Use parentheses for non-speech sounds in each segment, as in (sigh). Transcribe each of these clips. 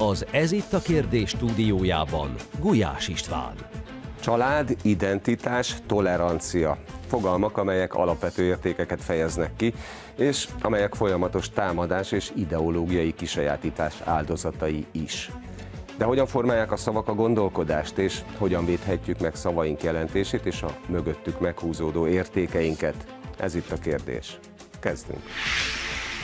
az Ez itt a kérdés stúdiójában Gulyás István. Család, identitás, tolerancia. Fogalmak, amelyek alapvető értékeket fejeznek ki, és amelyek folyamatos támadás és ideológiai kisajátítás áldozatai is. De hogyan formálják a szavak a gondolkodást, és hogyan védhetjük meg szavaink jelentését és a mögöttük meghúzódó értékeinket? Ez itt a kérdés. Kezdünk!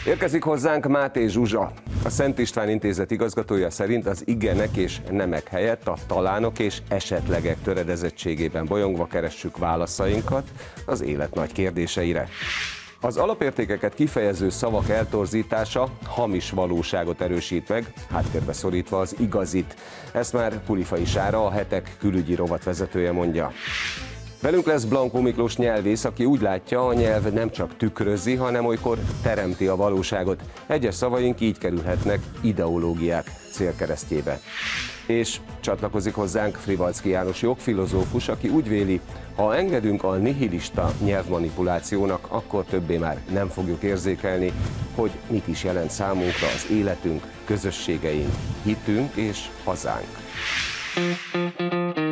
Érkezik hozzánk Máté Zsuzsa. A Szent István Intézet igazgatója szerint az igenek és nemek helyett a talánok és esetlegek töredezettségében bolyongva keressük válaszainkat az élet nagy kérdéseire. Az alapértékeket kifejező szavak eltorzítása hamis valóságot erősít meg, háttérbe szorítva az igazit. Ezt már Pulifai Sára, a hetek külügyi rovat vezetője mondja. Velünk lesz Blanko Miklós nyelvész, aki úgy látja, a nyelv nem csak tükrözi, hanem olykor teremti a valóságot. Egyes szavaink így kerülhetnek ideológiák célkeresztjébe. És csatlakozik hozzánk Frivalszki János jogfilozófus, aki úgy véli, ha engedünk a nihilista nyelvmanipulációnak, akkor többé már nem fogjuk érzékelni, hogy mit is jelent számunkra az életünk, közösségeink, hitünk és hazánk. Mm-hmm.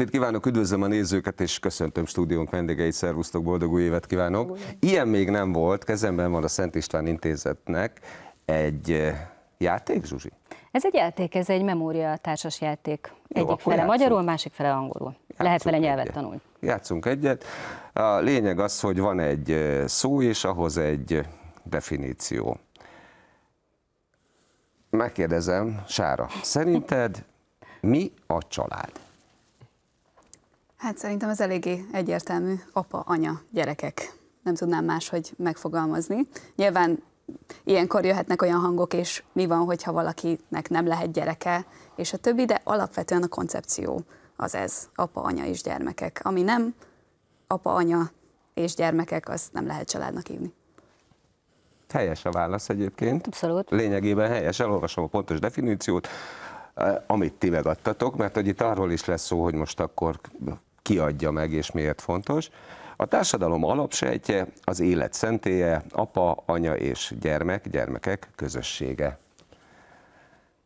estét kívánok, üdvözlöm a nézőket, és köszöntöm stúdiónk vendégeit, szervusztok, boldog új évet kívánok. Ilyen még nem volt, kezemben van a Szent István Intézetnek egy eh, játék, Zsuzsi? Ez egy játék, ez egy memória társas játék. Jó, Egyik fele játszunk. magyarul, másik fele angolul. Játszunk Lehet vele nyelvet egyet. tanulni. Játszunk egyet. A lényeg az, hogy van egy eh, szó, és ahhoz egy definíció. Megkérdezem, Sára, szerinted mi a család? Hát szerintem ez eléggé egyértelmű apa, anya, gyerekek. Nem tudnám máshogy megfogalmazni. Nyilván ilyenkor jöhetnek olyan hangok, és mi van, hogyha valakinek nem lehet gyereke, és a többi, de alapvetően a koncepció az ez, apa, anya és gyermekek. Ami nem apa, anya és gyermekek, azt nem lehet családnak hívni. Helyes a válasz egyébként. Abszolút. Lényegében helyes, elolvasom a pontos definíciót, amit ti megadtatok, mert hogy itt arról is lesz szó, hogy most akkor kiadja meg és miért fontos. A társadalom alapsejtje az élet szentélye, apa, anya és gyermek, gyermekek közössége.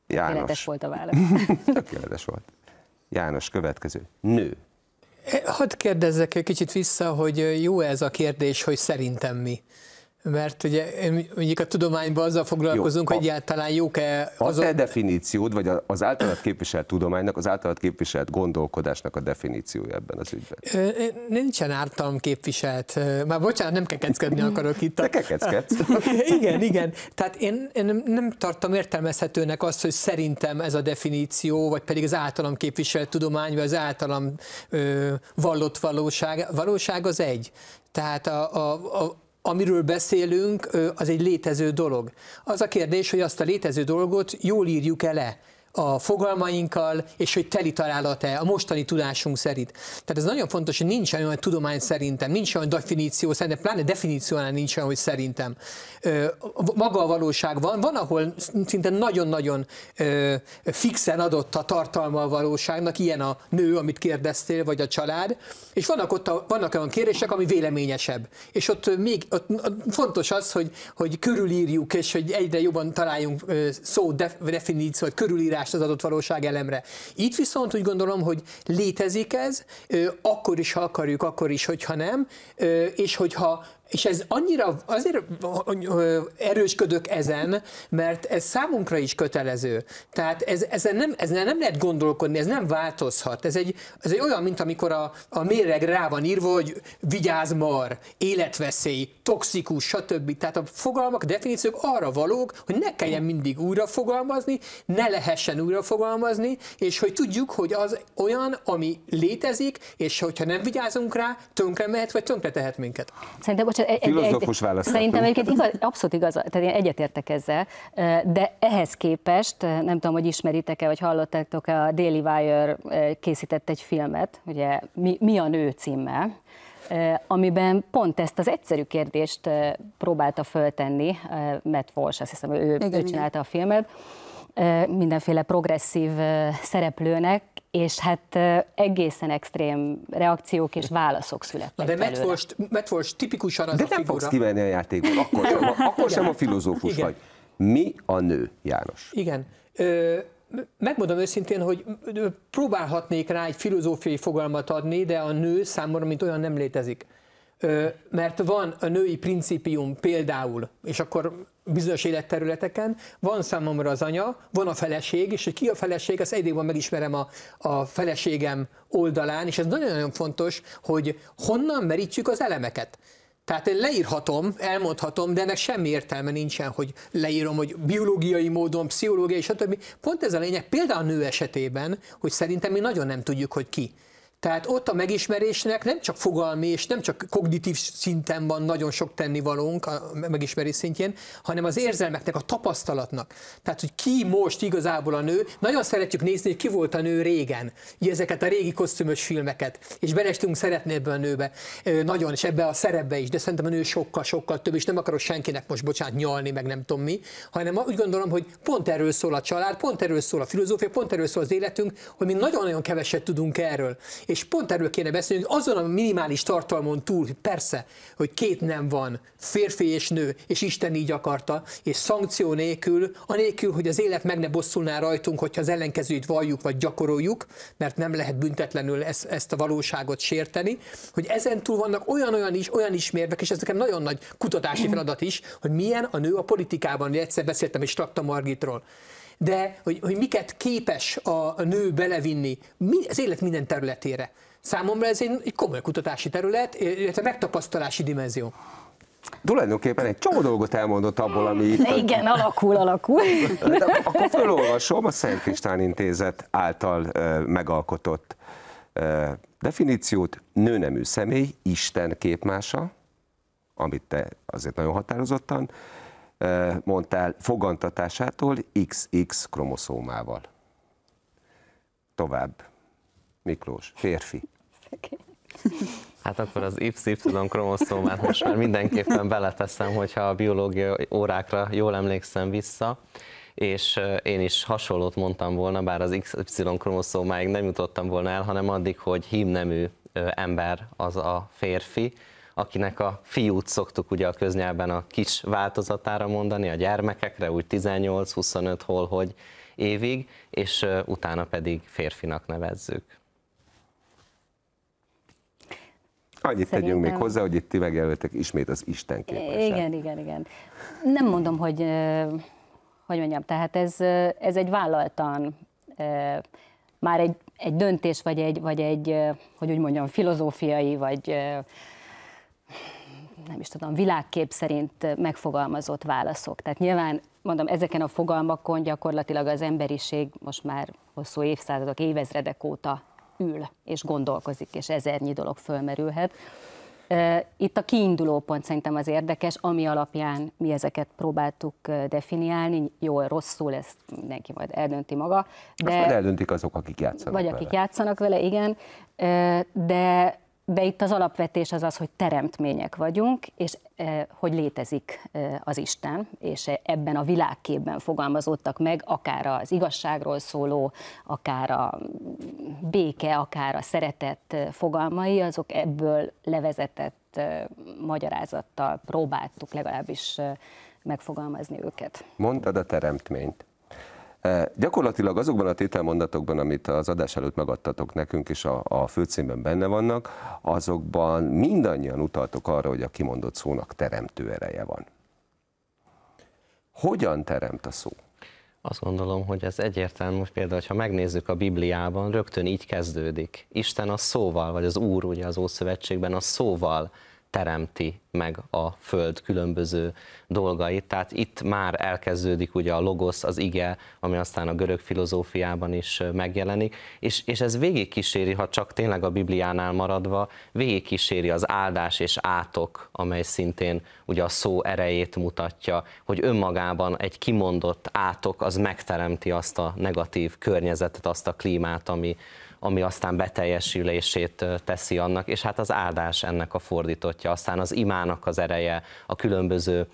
János. Tökéletes volt a válasz. (laughs) Tökéletes volt. János, következő. Nő. Hadd kérdezzek kicsit vissza, hogy jó ez a kérdés, hogy szerintem mi. Mert ugye mondjuk a tudományban azzal foglalkozunk, Jó, a, hogy egyáltalán jók-e az... A te definíciód, vagy az általad képviselt tudománynak, az általad képviselt gondolkodásnak a definíciója ebben az ügyben? Nincsen általam képviselt. Már bocsánat, nem kekeckedni akarok itt. A... Te kekeckedsz. (laughs) igen, igen. Tehát én, én nem tartom értelmezhetőnek azt, hogy szerintem ez a definíció, vagy pedig az általam képviselt tudomány, vagy az általam ö, vallott valóság, valóság az egy. Tehát a, a, a, amiről beszélünk, az egy létező dolog. Az a kérdés, hogy azt a létező dolgot jól írjuk-e le, a fogalmainkkal, és hogy teli találat-e a mostani tudásunk szerint. Tehát ez nagyon fontos, hogy nincs olyan tudomány szerintem, nincs olyan definíció szerintem, pláne definíciónál nincs olyan, hogy szerintem. Maga a valóság van, van, ahol szinte nagyon-nagyon fixen adott a tartalma a valóságnak, ilyen a nő, amit kérdeztél, vagy a család, és vannak ott a, vannak olyan kérések, ami véleményesebb. És ott még ott fontos az, hogy, hogy körülírjuk, és hogy egyre jobban találjunk szó, definíció, vagy körülírás hatást az adott valóság elemre. Itt viszont úgy gondolom, hogy létezik ez, akkor is, ha akarjuk, akkor is, hogyha nem, és hogyha és ez annyira, azért erősködök ezen, mert ez számunkra is kötelező. Tehát ez, ezen, nem, ezen nem lehet gondolkodni, ez nem változhat. Ez egy, ez egy olyan, mint amikor a, a méreg rá van írva, hogy vigyázz mar, életveszély, toxikus, stb. Tehát a fogalmak, a definíciók arra valók, hogy ne kelljen mindig újra fogalmazni, ne lehessen újra fogalmazni, és hogy tudjuk, hogy az olyan, ami létezik, és hogyha nem vigyázunk rá, tönkre mehet, vagy tönkre tehet minket. Szerintem, bocsánat, egy, Filozófus válasz. Szerintem egyébként igaz, abszolút igaz, tehát én egyetértek ezzel, de ehhez képest, nem tudom, hogy ismeritek-e, vagy hallottátok-e, a Daily Wire készített egy filmet, ugye Mi, mi a nő címmel, amiben pont ezt az egyszerű kérdést próbálta föltenni, Matt Walsh, azt hiszem, ő, igen, ő csinálta igen. a filmet, mindenféle progresszív szereplőnek, és hát egészen extrém reakciók és válaszok születtek Na de Metfors, Metfors tipikusan az De a nem fogsz kimenni a játékból, akkor sem, a, akkor sem a filozófus Igen. vagy. Mi a nő, János? Igen. Ö, megmondom őszintén, hogy próbálhatnék rá egy filozófiai fogalmat adni, de a nő számomra, mint olyan nem létezik. Ö, mert van a női principium például, és akkor bizonyos életterületeken, van számomra az anya, van a feleség, és hogy ki a feleség, azt egyébként megismerem a, a feleségem oldalán, és ez nagyon-nagyon fontos, hogy honnan merítjük az elemeket. Tehát én leírhatom, elmondhatom, de ennek semmi értelme nincsen, hogy leírom, hogy biológiai módon, pszichológiai, stb. Pont ez a lényeg, például a nő esetében, hogy szerintem mi nagyon nem tudjuk, hogy ki. Tehát ott a megismerésnek nem csak fogalmi és nem csak kognitív szinten van nagyon sok tennivalónk a megismerés szintjén, hanem az érzelmeknek, a tapasztalatnak. Tehát, hogy ki most igazából a nő, nagyon szeretjük nézni, hogy ki volt a nő régen, így ezeket a régi kosztümös filmeket, és belestünk szeretni ebbe a nőbe, nagyon, és ebbe a szerepbe is, de szerintem a nő sokkal-sokkal több, és nem akarok senkinek most, bocsánat, nyalni, meg nem tudom mi, hanem úgy gondolom, hogy pont erről szól a család, pont erről szól a filozófia, pont erről szól az életünk, hogy mi nagyon-nagyon keveset tudunk erről és pont erről kéne beszélni, hogy azon a minimális tartalmon túl, persze, hogy két nem van, férfi és nő, és Isten így akarta, és szankció nélkül, anélkül, hogy az élet meg ne bosszulná rajtunk, hogyha az ellenkezőjét valljuk vagy gyakoroljuk, mert nem lehet büntetlenül ezt, ezt a valóságot sérteni, hogy ezen túl vannak olyan-olyan is, olyan ismérvek, és ez nekem nagyon nagy kutatási feladat is, hogy milyen a nő a politikában, egyszer beszéltem és Trakta Margitról de hogy, hogy miket képes a, nő belevinni az élet minden területére. Számomra ez egy, komoly kutatási terület, illetve megtapasztalási dimenzió. Tulajdonképpen egy csomó dolgot elmondott abból, ami itt... (laughs) Igen, alakul, alakul. De hát akkor felolvasom a Szent István Intézet által megalkotott definíciót. Nőnemű személy, Isten képmása, amit te azért nagyon határozottan mondtál, fogantatásától XX kromoszómával. Tovább. Miklós, férfi. (laughs) Hát akkor az Y kromoszómát most már mindenképpen beleteszem, hogyha a biológiai órákra jól emlékszem vissza, és én is hasonlót mondtam volna, bár az XY kromoszómáig nem jutottam volna el, hanem addig, hogy hímnemű ember az a férfi, akinek a fiút szoktuk ugye a köznyelben a kis változatára mondani, a gyermekekre, úgy 18-25 hol, hogy évig, és utána pedig férfinak nevezzük. Annyit Szerintem... tegyünk még hozzá, hogy itt ti megjelöltek ismét az Isten képesek. Igen, igen, igen. Nem mondom, hogy hogy mondjam, tehát ez, ez egy vállaltan már egy, egy döntés, vagy egy, vagy egy, hogy úgy mondjam, filozófiai, vagy is tudom, világkép szerint megfogalmazott válaszok. Tehát nyilván, mondom, ezeken a fogalmakon gyakorlatilag az emberiség most már hosszú évszázadok, évezredek óta ül és gondolkozik, és ezernyi dolog fölmerülhet. Itt a kiinduló pont szerintem az érdekes, ami alapján mi ezeket próbáltuk definiálni. Jól, rosszul, ezt mindenki majd eldönti maga. De Azt majd eldöntik azok, akik játszanak Vagy vele. akik játszanak vele, igen. De de itt az alapvetés az az, hogy teremtmények vagyunk, és eh, hogy létezik eh, az Isten, és ebben a világképben fogalmazódtak meg akár az igazságról szóló, akár a béke, akár a szeretet eh, fogalmai, azok ebből levezetett magyarázattal próbáltuk legalábbis megfogalmazni őket. Mondtad a teremtményt. Gyakorlatilag azokban a tételmondatokban, amit az adás előtt megadtatok nekünk, és a, a főcímben benne vannak, azokban mindannyian utaltok arra, hogy a kimondott szónak teremtő ereje van. Hogyan teremt a szó? Azt gondolom, hogy ez egyértelmű, például, ha megnézzük a Bibliában, rögtön így kezdődik. Isten a szóval, vagy az Úr ugye az Ószövetségben a szóval teremti meg a Föld különböző dolgait. Tehát itt már elkezdődik ugye a logosz, az ige, ami aztán a görög filozófiában is megjelenik, és, és ez végigkíséri, ha csak tényleg a Bibliánál maradva, végigkíséri az áldás és átok, amely szintén ugye a szó erejét mutatja, hogy önmagában egy kimondott átok az megteremti azt a negatív környezetet, azt a klímát, ami, ami aztán beteljesülését teszi annak, és hát az áldás ennek a fordítotja, aztán az imának az ereje, a különböző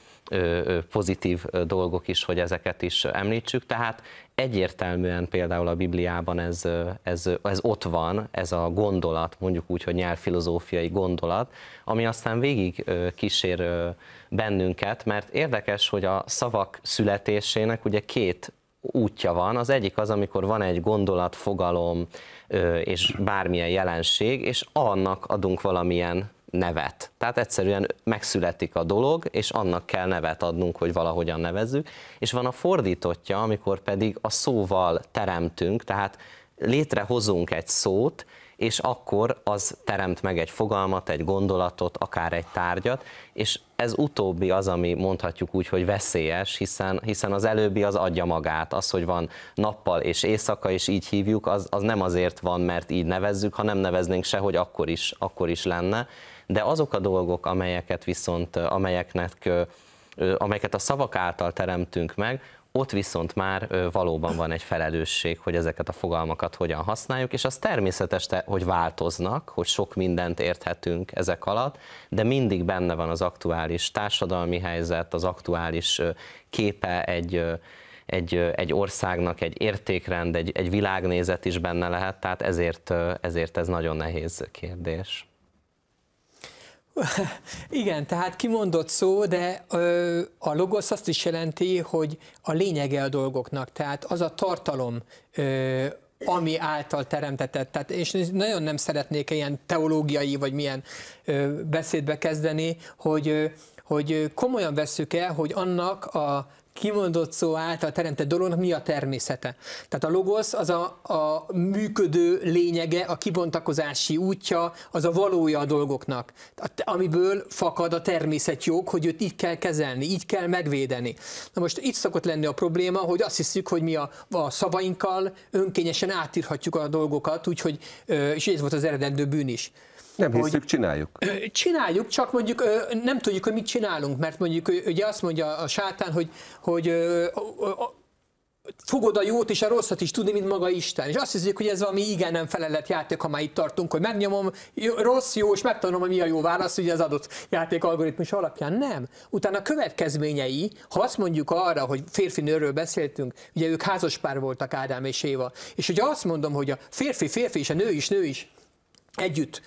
pozitív dolgok is, hogy ezeket is említsük, tehát egyértelműen például a Bibliában ez, ez, ez ott van, ez a gondolat, mondjuk úgy, hogy nyelvfilozófiai gondolat, ami aztán végig kísér bennünket, mert érdekes, hogy a szavak születésének ugye két útja van. Az egyik az, amikor van egy gondolat, fogalom és bármilyen jelenség, és annak adunk valamilyen nevet. Tehát egyszerűen megszületik a dolog, és annak kell nevet adnunk, hogy valahogyan nevezzük. És van a fordítottja, amikor pedig a szóval teremtünk, tehát létrehozunk egy szót, és akkor az teremt meg egy fogalmat, egy gondolatot, akár egy tárgyat, és ez utóbbi az, ami mondhatjuk úgy, hogy veszélyes, hiszen, hiszen az előbbi az adja magát, az, hogy van nappal és éjszaka, és így hívjuk, az, az nem azért van, mert így nevezzük, ha nem neveznénk se, hogy akkor is, akkor is lenne, de azok a dolgok, amelyeket viszont, amelyeknek amelyeket a szavak által teremtünk meg, ott viszont már valóban van egy felelősség, hogy ezeket a fogalmakat hogyan használjuk, és az természetes, hogy változnak, hogy sok mindent érthetünk ezek alatt, de mindig benne van az aktuális társadalmi helyzet, az aktuális képe egy, egy, egy országnak, egy értékrend, egy, egy világnézet is benne lehet, tehát ezért, ezért ez nagyon nehéz kérdés. Igen, tehát kimondott szó, de a logos azt is jelenti, hogy a lényege a dolgoknak, tehát az a tartalom, ami által teremtetett. Tehát, és nagyon nem szeretnék ilyen teológiai, vagy milyen beszédbe kezdeni, hogy, hogy komolyan vesszük el, hogy annak a kimondott szó által teremtett dolognak mi a természete. Tehát a logosz az a, a működő lényege, a kibontakozási útja, az a valója a dolgoknak, amiből fakad a természetjog, hogy őt így kell kezelni, így kell megvédeni. Na most itt szokott lenni a probléma, hogy azt hiszük, hogy mi a, a szavainkkal önkényesen átírhatjuk a dolgokat, úgyhogy, és ez volt az eredendő bűn is. Nem hogy hiszük, csináljuk. Csináljuk, csak mondjuk nem tudjuk, hogy mit csinálunk, mert mondjuk ugye azt mondja a sátán, hogy, hogy fogod a jót és a rosszat is tudni, mint maga Isten. És azt hiszük, hogy ez valami igen nem felelet játék, ha már itt tartunk, hogy megnyomom rossz, jó, és megtanulom, hogy mi a jó válasz, ugye az adott játék algoritmus alapján. Nem. Utána a következményei, ha azt mondjuk arra, hogy férfi nőről beszéltünk, ugye ők házaspár voltak Ádám és Éva, és hogyha azt mondom, hogy a férfi férfi és a nő is nő is, együtt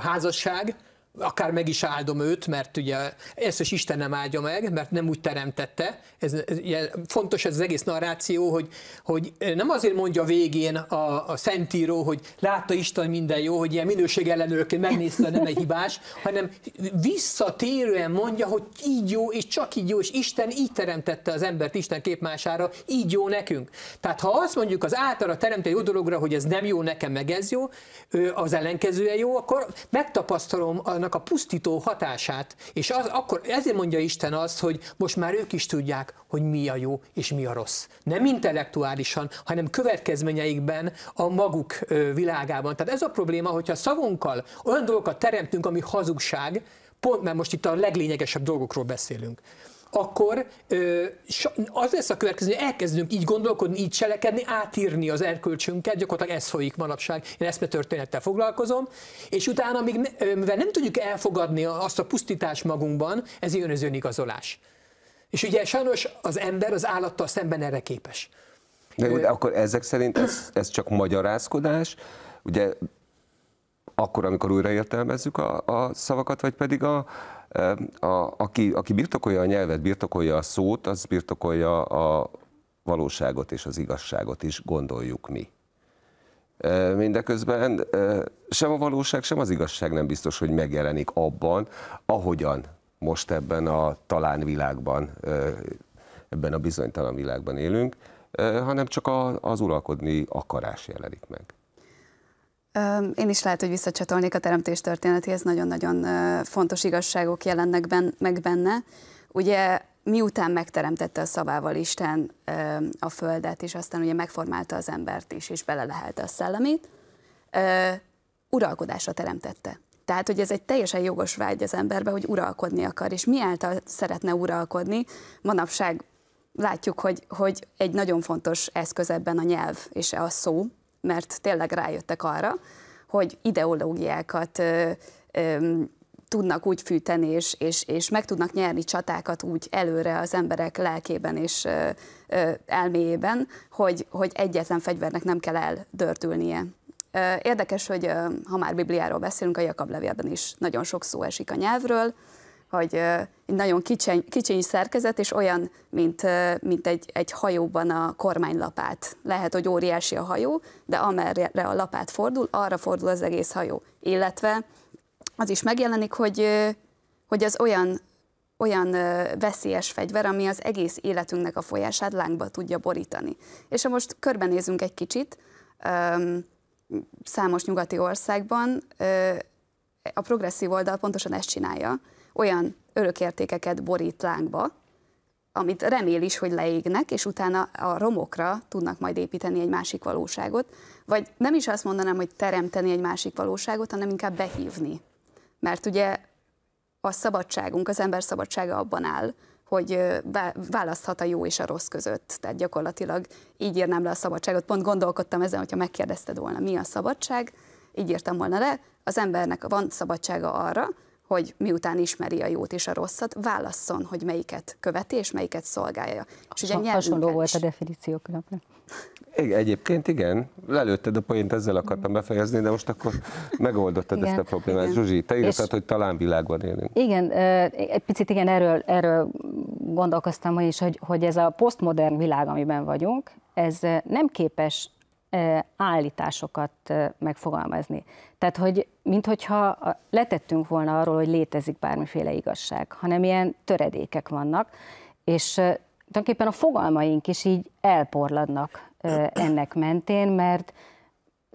házasság, akár meg is áldom őt, mert ugye ezt is Isten nem áldja meg, mert nem úgy teremtette. Ez, ez ez, fontos ez az egész narráció, hogy, hogy nem azért mondja végén a, a szentíró, hogy látta Isten minden jó, hogy ilyen minőség ellenőrként megnézte, nem egy hibás, hanem visszatérően mondja, hogy így jó, és csak így jó, és Isten így teremtette az embert Isten képmására, így jó nekünk. Tehát ha azt mondjuk az általa teremtett jó dologra, hogy ez nem jó nekem, meg ez jó, az ellenkezője jó, akkor megtapasztalom a annak a pusztító hatását, és az, akkor ezért mondja Isten azt, hogy most már ők is tudják, hogy mi a jó és mi a rossz. Nem intellektuálisan, hanem következményeikben a maguk világában. Tehát ez a probléma, hogyha szavunkkal olyan dolgokat teremtünk, ami hazugság, pont mert most itt a leglényegesebb dolgokról beszélünk akkor az lesz a következő, hogy elkezdünk így gondolkodni, így cselekedni, átírni az erkölcsünket, gyakorlatilag ez folyik manapság, én ezt történettel foglalkozom, és utána, még ne, mivel nem tudjuk elfogadni azt a pusztítást magunkban, ez jön az önigazolás. És ugye sajnos az ember az állattal szemben erre képes. De, de akkor ezek szerint ez, ez csak magyarázkodás, ugye akkor, amikor újra értelmezzük a, a szavakat, vagy pedig a, a, aki, aki birtokolja a nyelvet, birtokolja a szót, az birtokolja a valóságot és az igazságot is, gondoljuk mi. Mindeközben sem a valóság, sem az igazság nem biztos, hogy megjelenik abban, ahogyan most ebben a talán világban, ebben a bizonytalan világban élünk, hanem csak az uralkodni akarás jelenik meg. Én is lehet, hogy visszacsatolnék a teremtés történetéhez, nagyon-nagyon fontos igazságok jelennek ben, meg benne. Ugye miután megteremtette a szavával Isten a földet, és aztán ugye megformálta az embert is, és belelehelte a szellemét, uralkodásra teremtette. Tehát, hogy ez egy teljesen jogos vágy az emberbe, hogy uralkodni akar, és mi által szeretne uralkodni, manapság látjuk, hogy, hogy egy nagyon fontos eszköz ebben a nyelv és a szó, mert tényleg rájöttek arra, hogy ideológiákat ö, ö, tudnak úgy fűteni, és, és, és meg tudnak nyerni csatákat úgy előre az emberek lelkében és ö, ö, elméjében, hogy, hogy egyetlen fegyvernek nem kell eldördülnie. Ö, érdekes, hogy ö, ha már Bibliáról beszélünk, a Jakab levélben is nagyon sok szó esik a nyelvről, hogy egy nagyon kicsiny, kicsiny szerkezet, és olyan, mint, mint egy, egy hajóban a kormánylapát. Lehet, hogy óriási a hajó, de amerre a lapát fordul, arra fordul az egész hajó. Illetve az is megjelenik, hogy, hogy az olyan, olyan veszélyes fegyver, ami az egész életünknek a folyását lángba tudja borítani. És ha most körbenézünk egy kicsit, számos nyugati országban a progresszív oldal pontosan ezt csinálja, olyan örökértékeket borít lángba, amit remél is, hogy leégnek, és utána a romokra tudnak majd építeni egy másik valóságot, vagy nem is azt mondanám, hogy teremteni egy másik valóságot, hanem inkább behívni. Mert ugye a szabadságunk, az ember szabadsága abban áll, hogy választhat a jó és a rossz között. Tehát gyakorlatilag így írnám le a szabadságot. Pont gondolkodtam ezen, hogyha megkérdezted volna, mi a szabadság, így írtam volna le, az embernek van szabadsága arra, hogy miután ismeri a jót és a rosszat, válasszon, hogy melyiket követi és melyiket szolgálja. És ugye ha, hasonló volt a definíció különben. Igen, egyébként igen, lelőtted a poént, ezzel akartam mm. befejezni, de most akkor megoldottad igen, ezt a problémát. Igen. Zsuzsi, te írtad, hogy talán világban élünk. Igen, egy picit igen, erről, erről gondolkoztam, hogy is, hogy, hogy ez a posztmodern világ, amiben vagyunk, ez nem képes állításokat megfogalmazni. Tehát, hogy minthogyha letettünk volna arról, hogy létezik bármiféle igazság, hanem ilyen töredékek vannak, és tulajdonképpen a fogalmaink is így elporladnak ennek mentén, mert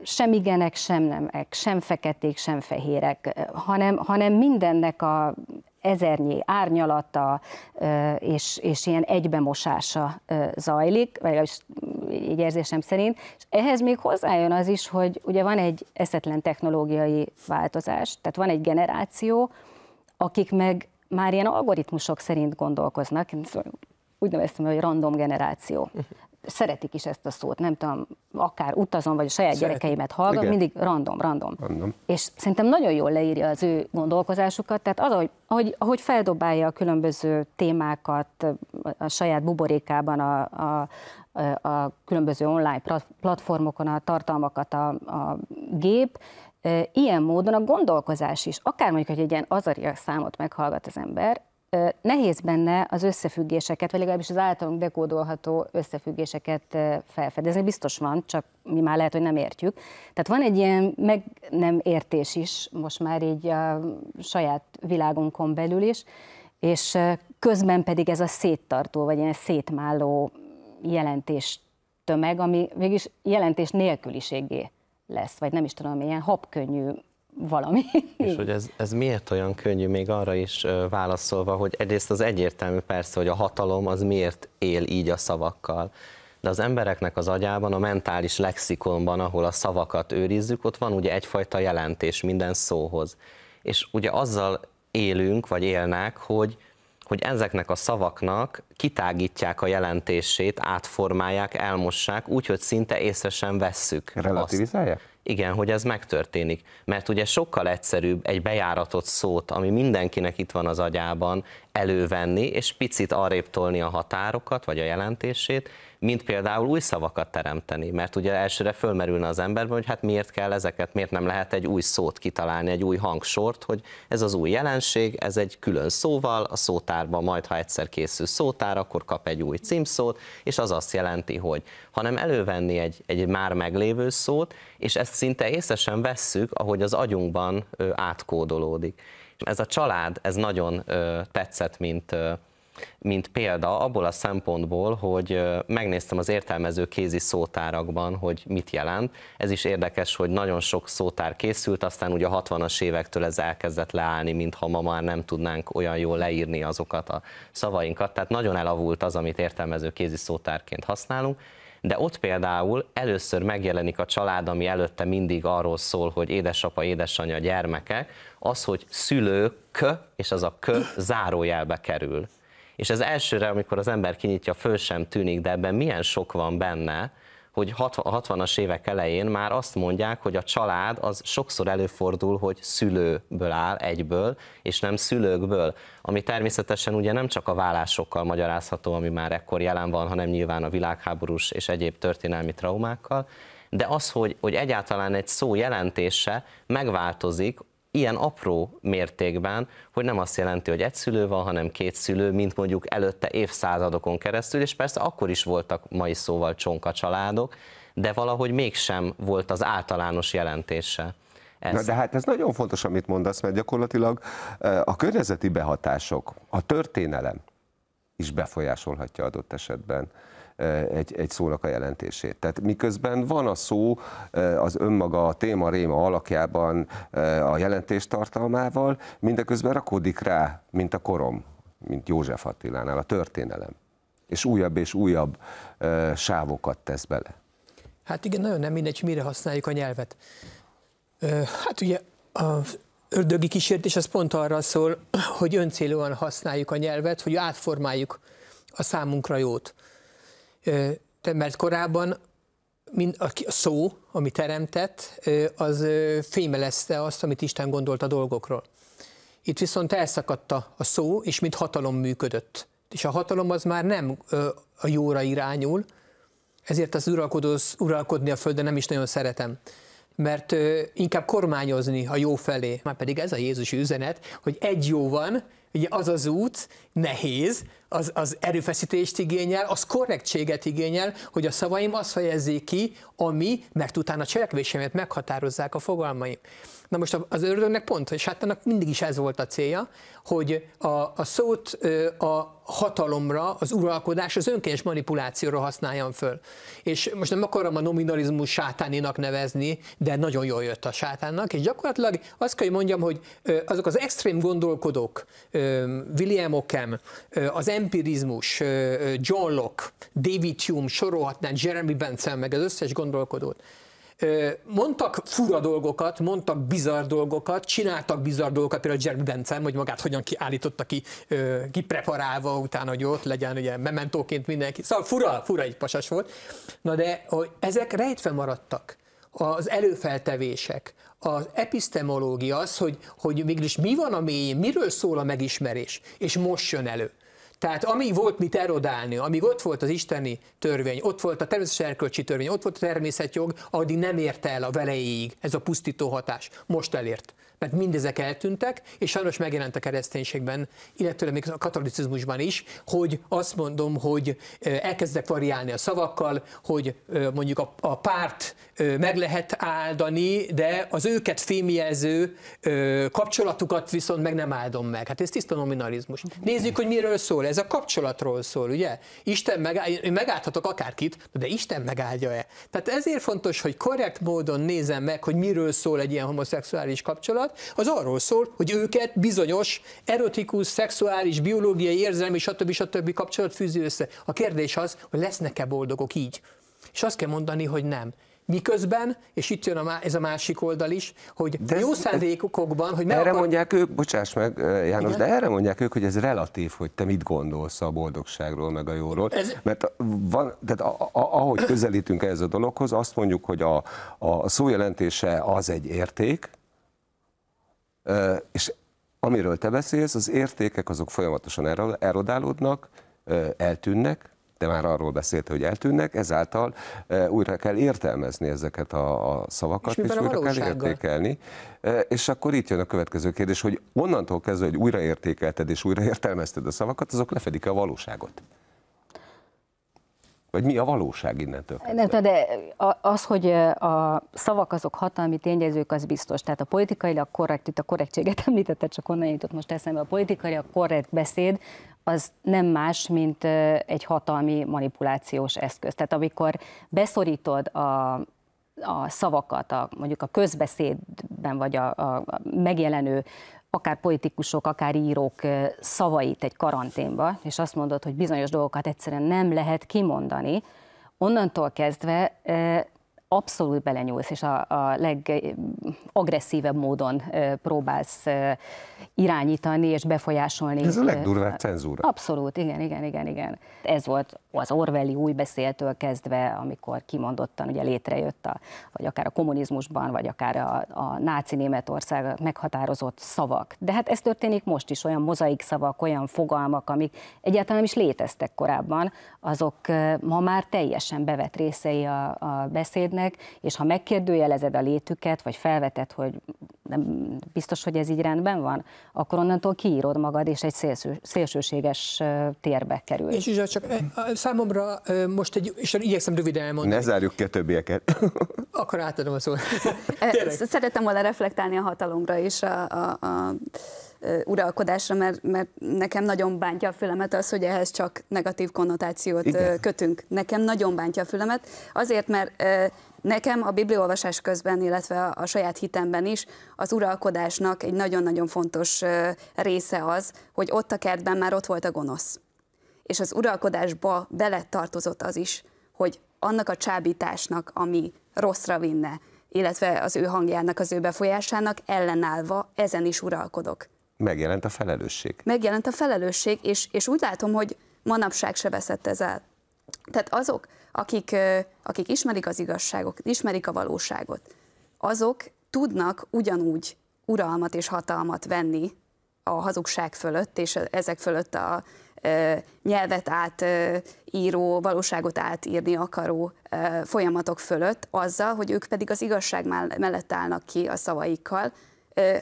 sem igenek, sem nemek, sem feketék, sem fehérek, hanem, hanem mindennek a ezernyi árnyalata és, és ilyen egybemosása zajlik, vagy így érzésem szerint. És ehhez még hozzájön az is, hogy ugye van egy eszetlen technológiai változás, tehát van egy generáció, akik meg már ilyen algoritmusok szerint gondolkoznak, szóval úgy neveztem, hogy random generáció. Szeretik is ezt a szót, nem tudom, akár utazom, vagy a saját Szeretik. gyerekeimet hallgatom, mindig random, random, random. És szerintem nagyon jól leírja az ő gondolkozásukat, tehát az, ahogy, ahogy, ahogy feldobálja a különböző témákat a saját buborékában a, a, a különböző online platformokon a tartalmakat a, a gép, ilyen módon a gondolkozás is, akár mondjuk, hogy egy ilyen azaria számot meghallgat az ember, nehéz benne az összefüggéseket, vagy legalábbis az általunk dekódolható összefüggéseket felfedezni. Biztos van, csak mi már lehet, hogy nem értjük. Tehát van egy ilyen meg nem értés is, most már így a saját világunkon belül is, és közben pedig ez a széttartó, vagy ilyen szétmálló jelentés tömeg, ami mégis jelentés nélküliségé lesz, vagy nem is tudom, milyen habkönnyű valami. És hogy ez, ez miért olyan könnyű, még arra is válaszolva, hogy egyrészt az egyértelmű persze, hogy a hatalom az miért él így a szavakkal, de az embereknek az agyában, a mentális lexikonban, ahol a szavakat őrizzük, ott van ugye egyfajta jelentés minden szóhoz. És ugye azzal élünk, vagy élnek, hogy hogy ezeknek a szavaknak kitágítják a jelentését, átformálják, elmossák, úgyhogy szinte észre sem vesszük. Relativizálják? Azt. Igen, hogy ez megtörténik. Mert ugye sokkal egyszerűbb egy bejáratott szót, ami mindenkinek itt van az agyában, elővenni, és picit arrébb tolni a határokat, vagy a jelentését, mint például új szavakat teremteni, mert ugye elsőre fölmerülne az emberben, hogy hát miért kell ezeket, miért nem lehet egy új szót kitalálni, egy új hangsort, hogy ez az új jelenség, ez egy külön szóval, a szótárban majd, ha egyszer készül szótár, akkor kap egy új címszót, és az azt jelenti, hogy hanem elővenni egy, egy már meglévő szót, és ezt szinte észre sem vesszük, ahogy az agyunkban átkódolódik. Ez a család, ez nagyon tetszett, mint mint példa abból a szempontból, hogy megnéztem az értelmező kézi szótárakban, hogy mit jelent. Ez is érdekes, hogy nagyon sok szótár készült, aztán ugye a 60-as évektől ez elkezdett leállni, mintha ma már nem tudnánk olyan jól leírni azokat a szavainkat. Tehát nagyon elavult az, amit értelmező kézi szótárként használunk de ott például először megjelenik a család, ami előtte mindig arról szól, hogy édesapa, édesanyja, gyermeke, az, hogy szülők, és az a kö zárójelbe kerül. És ez elsőre, amikor az ember kinyitja, föl sem tűnik, de ebben milyen sok van benne, hogy 60-as évek elején már azt mondják, hogy a család az sokszor előfordul, hogy szülőből áll egyből, és nem szülőkből, ami természetesen ugye nem csak a vállásokkal magyarázható, ami már ekkor jelen van, hanem nyilván a világháborús és egyéb történelmi traumákkal, de az, hogy, hogy egyáltalán egy szó jelentése megváltozik ilyen apró mértékben, hogy nem azt jelenti, hogy egy szülő van, hanem két szülő, mint mondjuk előtte évszázadokon keresztül, és persze akkor is voltak mai szóval csonka családok, de valahogy mégsem volt az általános jelentése. Ez. Na, de hát ez nagyon fontos, amit mondasz, mert gyakorlatilag eh, a környezeti behatások, a történelem is befolyásolhatja adott esetben egy, egy szónak a jelentését. Tehát miközben van a szó az önmaga a téma-réma alakjában a jelentés tartalmával, mindeközben rakódik rá, mint a korom, mint József Attilánál, a történelem. És újabb és újabb sávokat tesz bele. Hát igen, nagyon nem mindegy, mire használjuk a nyelvet. Hát ugye a ördögi kísértés az pont arra szól, hogy öncélúan használjuk a nyelvet, hogy átformáljuk a számunkra jót mert korábban a szó, ami teremtett, az fémelezte azt, amit Isten gondolt a dolgokról. Itt viszont elszakadta a szó, és mint hatalom működött. És a hatalom az már nem a jóra irányul, ezért az uralkodni a Földön nem is nagyon szeretem mert inkább kormányozni a jó felé. Már pedig ez a Jézusi üzenet, hogy egy jó van, ugye az az út, nehéz, az, az erőfeszítést igényel, az korrektséget igényel, hogy a szavaim azt fejezzék ki, ami, mert utána a cselekvésemet meghatározzák a fogalmaim. Na most az ördögnek pont, és sátának mindig is ez volt a célja, hogy a, a szót a hatalomra, az uralkodás, az önkényes manipulációra használjam föl. És most nem akarom a nominalizmus sátáninak nevezni, de nagyon jól jött a sátánnak, és gyakorlatilag azt kell, hogy mondjam, hogy azok az extrém gondolkodók, William Ockham, az empirizmus, John Locke, David Hume, sorolhatnánk Jeremy Bentham, meg az összes gondolkodót, mondtak fura dolgokat, mondtak bizarr dolgokat, csináltak bizarr dolgokat, például Jeremy Bentham, hogy magát hogyan kiállította ki, kipreparálva utána, hogy ott legyen ugye mementóként mindenki. Szóval fura, fura egy pasas volt. Na de hogy ezek rejtve maradtak az előfeltevések, az epistemológia az, hogy, hogy mégis mi van a mélyén, miről szól a megismerés, és most jön elő. Tehát ami volt mit erodálni, amíg ott volt az isteni törvény, ott volt a természetes erkölcsi törvény, ott volt a természetjog, addig nem érte el a velejéig ez a pusztító hatás. Most elért mert mindezek eltűntek, és sajnos megjelent a kereszténységben, illetőleg még a katolicizmusban is, hogy azt mondom, hogy elkezdek variálni a szavakkal, hogy mondjuk a, a párt meg lehet áldani, de az őket fémjelző kapcsolatukat viszont meg nem áldom meg. Hát ez tiszta nominalizmus. Nézzük, hogy miről szól. Ez a kapcsolatról szól, ugye? Isten megáll, én megállhatok akárkit, de Isten megáldja-e? Tehát ezért fontos, hogy korrekt módon nézem meg, hogy miről szól egy ilyen homoszexuális kapcsolat, kapcsolat, az arról szól, hogy őket bizonyos erotikus, szexuális, biológiai, érzelmi, stb. stb. kapcsolat fűzi össze. A kérdés az, hogy lesznek-e boldogok így. És azt kell mondani, hogy nem. Miközben, és itt jön a, ez a másik oldal is, hogy de jó szándékokban, hogy meg Erre akar... mondják ők, bocsáss meg eh, János, Igen? de erre mondják ők, hogy ez relatív, hogy te mit gondolsz a boldogságról, meg a jóról. Ez... Mert van, tehát a, a, ahogy közelítünk ehhez a dologhoz, azt mondjuk, hogy a, a szó jelentése az egy érték, és amiről te beszélsz, az értékek azok folyamatosan erodálódnak, eltűnnek, de már arról beszélt, hogy eltűnnek, ezáltal újra kell értelmezni ezeket a, a szavakat, és, és újra kell értékelni. És akkor itt jön a következő kérdés, hogy onnantól kezdve, hogy újraértékelted és újraértelmezted a szavakat, azok lefedik a valóságot. Vagy mi a valóság innentől? Nem tudom, de az, hogy a szavak azok hatalmi tényezők, az biztos. Tehát a politikailag korrekt, itt a korrektséget (laughs) említette, csak onnan jutott most eszembe, a politikailag korrekt beszéd, az nem más, mint egy hatalmi manipulációs eszköz. Tehát amikor beszorítod a, a szavakat, a, mondjuk a közbeszédben, vagy a, a megjelenő akár politikusok, akár írók szavait egy karanténba, és azt mondod, hogy bizonyos dolgokat egyszerűen nem lehet kimondani, onnantól kezdve abszolút belenyúlsz, és a, a legagresszívebb módon próbálsz irányítani és befolyásolni. Ez a legdurvább cenzúra. Abszolút, igen, igen, igen, igen. Ez volt az Orwelli új beszéltől kezdve, amikor kimondottan ugye létrejött, a, vagy akár a kommunizmusban, vagy akár a, a náci Németország meghatározott szavak. De hát ez történik most is, olyan mozaik szavak, olyan fogalmak, amik egyáltalán nem is léteztek korábban, azok ma már teljesen bevet részei a, a beszédnek, léteznek, és ha megkérdőjelezed a létüket, vagy felveted, hogy nem biztos, hogy ez így rendben van, akkor onnantól kiírod magad, és egy szélső, szélsőséges térbe kerül. És Zsuzsa, csak számomra most egy, és igyekszem röviden elmondani. Ne zárjuk ki a többieket. (laughs) akkor átadom a szót. (laughs) Szeretem volna reflektálni a hatalomra és a, a, a uralkodásra, mert, mert nekem nagyon bántja a fülemet az, hogy ehhez csak negatív konnotációt Igen. kötünk. Nekem nagyon bántja a fülemet, azért, mert Nekem a bibliolvasás közben, illetve a saját hitemben is az uralkodásnak egy nagyon-nagyon fontos része az, hogy ott a kertben már ott volt a gonosz. És az uralkodásba bele tartozott az is, hogy annak a csábításnak, ami rosszra vinne, illetve az ő hangjának, az ő befolyásának ellenállva ezen is uralkodok. Megjelent a felelősség. Megjelent a felelősség, és, és úgy látom, hogy manapság se veszett ez el. Tehát azok, akik, akik ismerik az igazságot, ismerik a valóságot, azok tudnak ugyanúgy uralmat és hatalmat venni a hazugság fölött, és ezek fölött a ö, nyelvet átíró, valóságot átírni akaró folyamatok fölött, azzal, hogy ők pedig az igazság mellett állnak ki a szavaikkal,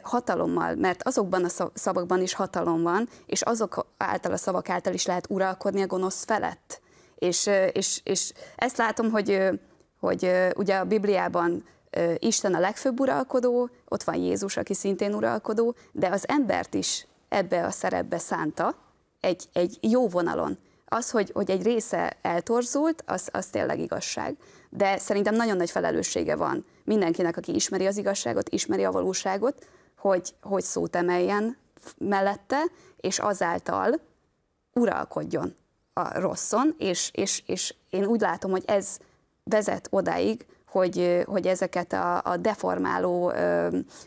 hatalommal, mert azokban a szavakban is hatalom van, és azok által a szavak által is lehet uralkodni a gonosz felett. És, és, és ezt látom, hogy, hogy ugye a Bibliában Isten a legfőbb uralkodó, ott van Jézus, aki szintén uralkodó, de az embert is ebbe a szerepbe szánta, egy, egy jó vonalon. Az, hogy, hogy egy része eltorzult, az, az tényleg igazság. De szerintem nagyon nagy felelőssége van mindenkinek, aki ismeri az igazságot, ismeri a valóságot, hogy, hogy szót emeljen mellette, és azáltal uralkodjon a rosszon, és, és, és én úgy látom, hogy ez vezet odáig, hogy, hogy ezeket a, a deformáló,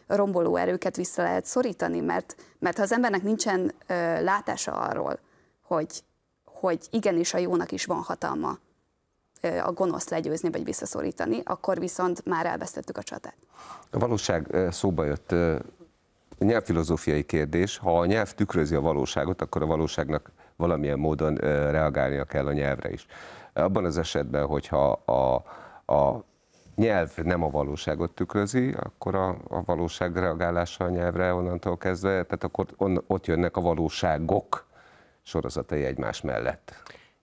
romboló erőket vissza lehet szorítani, mert, mert ha az embernek nincsen látása arról, hogy, hogy igenis a jónak is van hatalma a gonosz legyőzni vagy visszaszorítani, akkor viszont már elvesztettük a csatát. A valóság szóba jött nyelvfilozófiai kérdés. Ha a nyelv tükrözi a valóságot, akkor a valóságnak valamilyen módon reagálnia kell a nyelvre is. Abban az esetben, hogyha a, a nyelv nem a valóságot tükrözi, akkor a, a valóság reagálása a nyelvre onnantól kezdve, tehát akkor on, ott jönnek a valóságok sorozatai egymás mellett.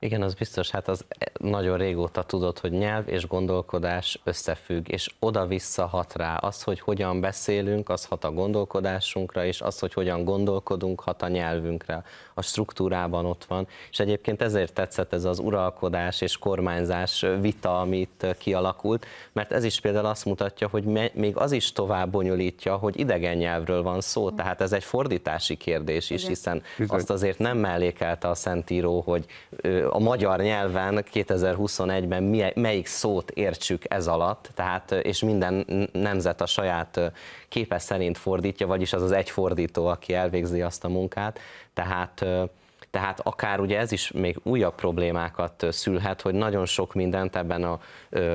Igen, az biztos, hát az e, nagyon régóta tudod, hogy nyelv és gondolkodás összefügg, és oda-vissza hat rá. Az, hogy hogyan beszélünk, az hat a gondolkodásunkra, és az, hogy hogyan gondolkodunk, hat a nyelvünkre a struktúrában ott van. És egyébként ezért tetszett ez az uralkodás és kormányzás vita, amit kialakult, mert ez is például azt mutatja, hogy még az is tovább bonyolítja, hogy idegen nyelvről van szó, tehát ez egy fordítási kérdés is, hiszen azt azért nem mellékelte a Szentíró, hogy a magyar nyelven 2021-ben melyik szót értsük ez alatt, tehát és minden nemzet a saját képe szerint fordítja, vagyis az az egy fordító, aki elvégzi azt a munkát. Tehát tehát akár ugye ez is még újabb problémákat szülhet, hogy nagyon sok mindent ebben a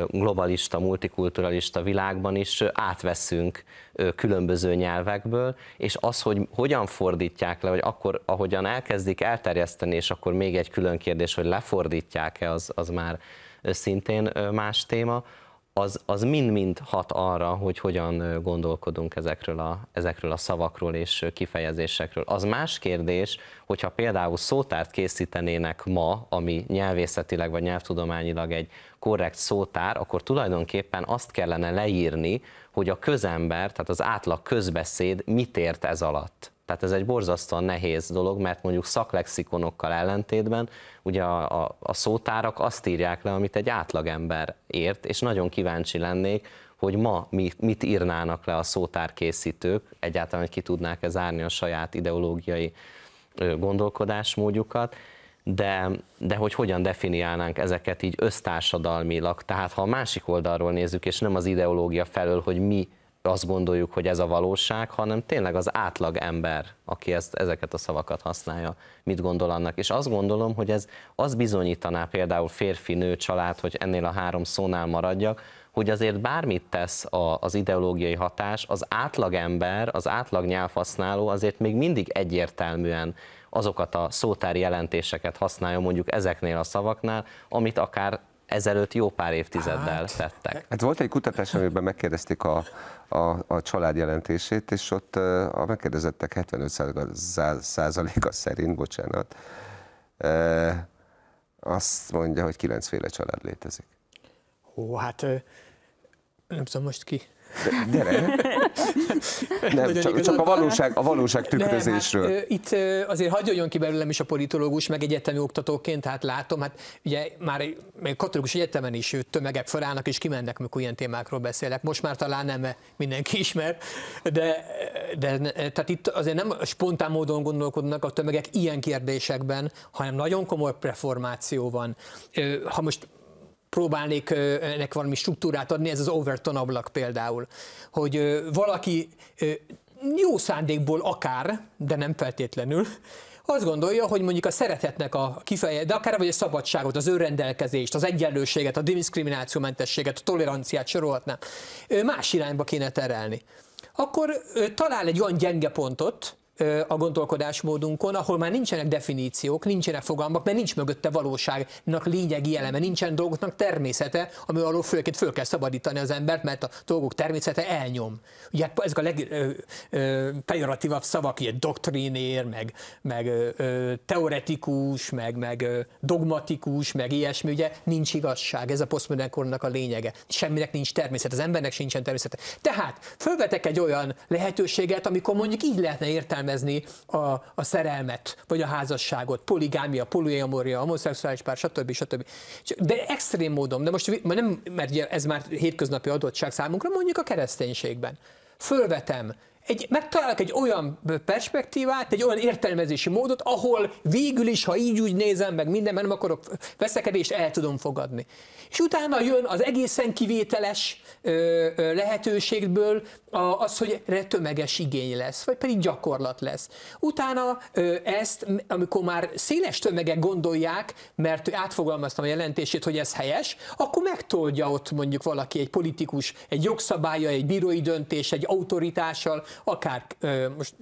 globalista, multikulturalista világban is átveszünk különböző nyelvekből, és az, hogy hogyan fordítják le, vagy akkor, ahogyan elkezdik elterjeszteni, és akkor még egy külön kérdés, hogy lefordítják-e, az, az már szintén más téma, az, az mind-mind hat arra, hogy hogyan gondolkodunk ezekről a, ezekről a szavakról és kifejezésekről. Az más kérdés, hogyha például szótárt készítenének ma, ami nyelvészetileg vagy nyelvtudományilag egy korrekt szótár, akkor tulajdonképpen azt kellene leírni, hogy a közember, tehát az átlag közbeszéd mit ért ez alatt. Tehát ez egy borzasztóan nehéz dolog, mert mondjuk szaklexikonokkal ellentétben ugye a, a, a szótárak azt írják le, amit egy átlagember ért, és nagyon kíváncsi lennék, hogy ma mit, mit írnának le a szótárkészítők, egyáltalán, hogy ki tudnák ez zárni a saját ideológiai gondolkodásmódjukat, de, de hogy hogyan definiálnánk ezeket így össztársadalmilag, tehát ha a másik oldalról nézzük, és nem az ideológia felől, hogy mi azt gondoljuk, hogy ez a valóság, hanem tényleg az átlag ember, aki ezt, ezeket a szavakat használja, mit gondol annak. És azt gondolom, hogy ez az bizonyítaná például férfi, nő, család, hogy ennél a három szónál maradjak, hogy azért bármit tesz a, az ideológiai hatás, az átlag ember, az átlag nyelvhasználó azért még mindig egyértelműen azokat a szótári jelentéseket használja mondjuk ezeknél a szavaknál, amit akár ezelőtt jó pár évtizeddel hát, tettek. Hát volt egy kutatás, amiben megkérdezték a, a, a család jelentését, és ott a megkérdezettek 75%-a szerint, bocsánat, azt mondja, hogy kilencféle család létezik. Ó, hát nem tudom most ki de ne. (laughs) nem, csak, csak a valóság, a valóság tükrözésről. Nem, hát, itt azért hagyjon ki belőlem is a politológus, meg egyetemi oktatóként, hát látom, hát ugye már még katolikus egyetemen is tömegek felállnak és kimennek, mikor ilyen témákról beszélek. Most már talán nem mindenki ismer, de, de tehát itt azért nem spontán módon gondolkodnak a tömegek ilyen kérdésekben, hanem nagyon komoly preformáció van. Ha most próbálnék ennek valami struktúrát adni, ez az Overton ablak például, hogy valaki jó szándékból akár, de nem feltétlenül, azt gondolja, hogy mondjuk a szeretetnek a kifeje, de akár vagy a szabadságot, az önrendelkezést, az egyenlőséget, a diszkriminációmentességet, a toleranciát sorolhatnám, más irányba kéne terelni. Akkor talál egy olyan gyenge pontot, a gondolkodásmódunkon, ahol már nincsenek definíciók, nincsenek fogalmak, mert nincs mögötte valóságnak lényegi eleme, nincsen dolgoknak természete, ami alól főként föl kell szabadítani az embert, mert a dolgok természete elnyom. Ugye hát ezek a legpejoratívabb szavak, ilyen doktrinér, meg, meg ö, teoretikus, meg, meg ö, dogmatikus, meg ilyesmi, ugye nincs igazság, ez a posztmodern kornak a lényege. Semminek nincs természet, az embernek sincsen természete. Tehát fölvetek egy olyan lehetőséget, amikor mondjuk így lehetne értelmezni értelmezni a, a szerelmet, vagy a házasságot, poligámia, poliamoria, homoszexuális pár, stb. stb. De extrém módon, de most nem, mert ez már hétköznapi adottság számunkra, mondjuk a kereszténységben. Fölvetem egy, megtalálnak egy olyan perspektívát, egy olyan értelmezési módot, ahol végül is, ha így úgy nézem, meg minden, mert nem akarok veszekedést, el tudom fogadni. És utána jön az egészen kivételes ö, ö, lehetőségből az, hogy tömeges igény lesz, vagy pedig gyakorlat lesz. Utána ö, ezt, amikor már széles tömegek gondolják, mert átfogalmaztam a jelentését, hogy ez helyes, akkor megtoldja ott mondjuk valaki, egy politikus, egy jogszabálya, egy bírói döntés, egy autoritással, akár most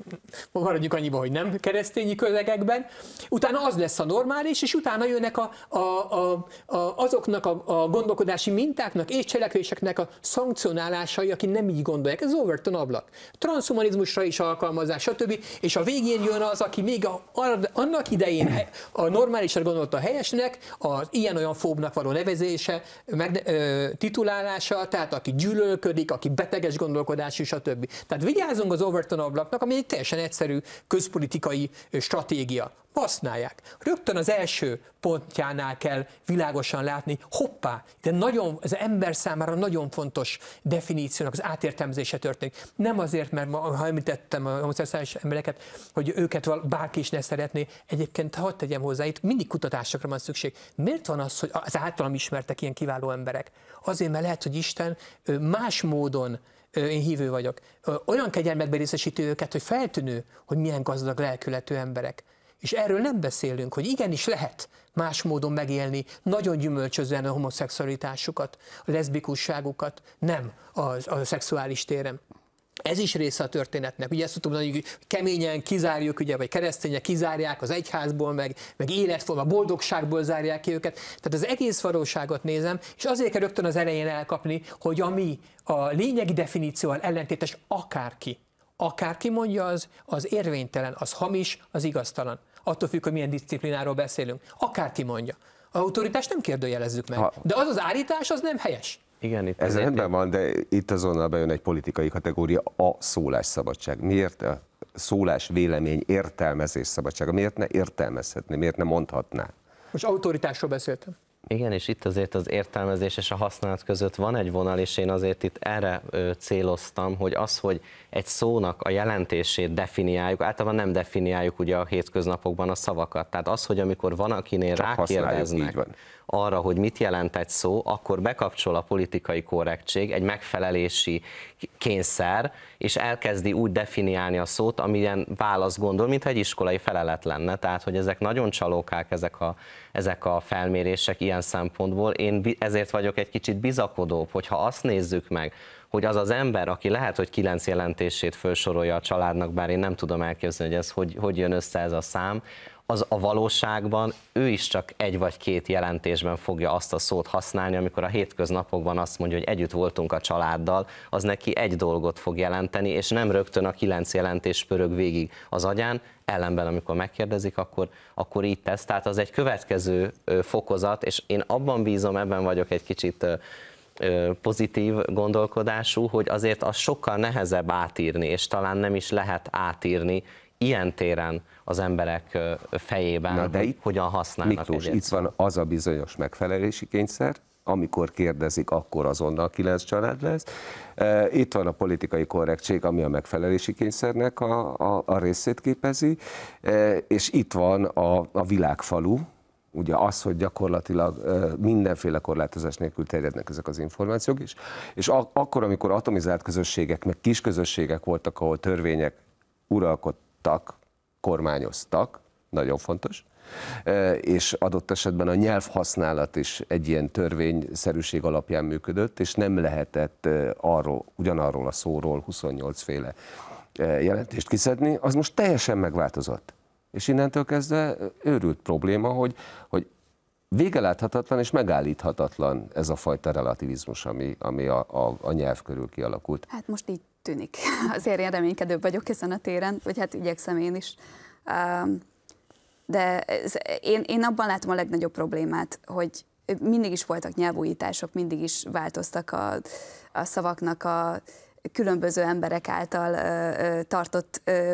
maradjunk annyiba, hogy nem keresztényi közegekben, utána az lesz a normális, és utána jönnek a, a, a, a, azoknak a, a gondolkodási mintáknak és cselekvéseknek a szankcionálásai, aki nem így gondolják. Ez Overton ablak. Transhumanizmusra is alkalmazás, stb. És a végén jön az, aki még a, annak idején a normálisra gondolta a helyesnek, az ilyen-olyan fóbnak való nevezése, meg, ö, titulálása, tehát aki gyűlölködik, aki beteges gondolkodású, stb. Tehát vigyázzunk hibázunk az Overton ablaknak, ami egy teljesen egyszerű közpolitikai stratégia. Használják. Rögtön az első pontjánál kell világosan látni, hoppá, de nagyon, az ember számára nagyon fontos definíciónak az átértelmezése történik. Nem azért, mert ma, ha említettem a homoszexuális embereket, hogy őket val, bárki is ne szeretné, egyébként hadd tegyem hozzá, itt mindig kutatásokra van szükség. Miért van az, hogy az általam ismertek ilyen kiváló emberek? Azért, mert lehet, hogy Isten más módon én hívő vagyok, olyan kegyelmekbe részesíti őket, hogy feltűnő, hogy milyen gazdag lelkületű emberek. És erről nem beszélünk, hogy igenis lehet más módon megélni, nagyon gyümölcsözően a homoszexualitásukat, a leszbikusságukat, nem a, a szexuális téren. Ez is része a történetnek. Ugye ezt tudom, hogy keményen kizárjuk, ugye, vagy keresztények kizárják az egyházból, meg, meg életforma, boldogságból zárják ki őket. Tehát az egész valóságot nézem, és azért kell rögtön az elején elkapni, hogy ami a lényegi definícióval ellentétes akárki, akárki mondja az, az érvénytelen, az hamis, az igaztalan. Attól függ, hogy milyen disziplináról beszélünk. Akárki mondja. A autoritást nem kérdőjelezzük meg. De az az állítás, az nem helyes. Igen, itt Ez rendben van, de itt azonnal bejön egy politikai kategória, a szólásszabadság. Miért a szólás, vélemény, értelmezés szabadsága? Miért ne értelmezhetné, miért ne mondhatná? Most autoritásról beszéltem. Igen, és itt azért az értelmezés és a használat között van egy vonal, és én azért itt erre céloztam, hogy az, hogy egy szónak a jelentését definiáljuk, általában nem definiáljuk ugye a hétköznapokban a szavakat. Tehát az, hogy amikor van, akinél Csak rákérdeznek, arra, hogy mit jelent egy szó, akkor bekapcsol a politikai korrektség, egy megfelelési kényszer, és elkezdi úgy definiálni a szót, amilyen válasz gondol, mintha egy iskolai felelet lenne. Tehát, hogy ezek nagyon csalókák ezek a, ezek a felmérések ilyen szempontból. Én ezért vagyok egy kicsit bizakodóbb, hogyha azt nézzük meg, hogy az az ember, aki lehet, hogy kilenc jelentését felsorolja a családnak, bár én nem tudom elképzelni, hogy ez hogy, hogy jön össze ez a szám, az a valóságban ő is csak egy vagy két jelentésben fogja azt a szót használni, amikor a hétköznapokban azt mondja, hogy együtt voltunk a családdal, az neki egy dolgot fog jelenteni, és nem rögtön a kilenc jelentés pörög végig az agyán, ellenben, amikor megkérdezik, akkor, akkor így tesz. Tehát az egy következő fokozat, és én abban bízom, ebben vagyok egy kicsit pozitív gondolkodású, hogy azért az sokkal nehezebb átírni, és talán nem is lehet átírni ilyen téren az emberek fejében, Na de itt, hogyan használnak Miklós, itt van az a bizonyos megfelelési kényszer, amikor kérdezik, akkor azonnal kilenc család lesz. Itt van a politikai korrektség, ami a megfelelési kényszernek a, a, a részét képezi, és itt van a, a világfalu, ugye az, hogy gyakorlatilag mindenféle korlátozás nélkül terjednek ezek az információk is, és akkor, amikor atomizált közösségek, meg kis közösségek voltak, ahol törvények uralkod, alkottak, kormányoztak, nagyon fontos, e, és adott esetben a nyelvhasználat is egy ilyen törvényszerűség alapján működött, és nem lehetett e, arról, ugyanarról a szóról 28 féle e, jelentést kiszedni, az most teljesen megváltozott. És innentől kezdve őrült probléma, hogy, hogy vége láthatatlan és megállíthatatlan ez a fajta relativizmus, ami, ami a, a, a nyelv körül kialakult. Hát most így tűnik. (laughs) Azért én reménykedőbb vagyok ezen a téren, vagy hát igyekszem én is. De ez, én, én abban látom a legnagyobb problémát, hogy mindig is voltak nyelvújítások, mindig is változtak a, a szavaknak a különböző emberek által ö, ö, tartott ö,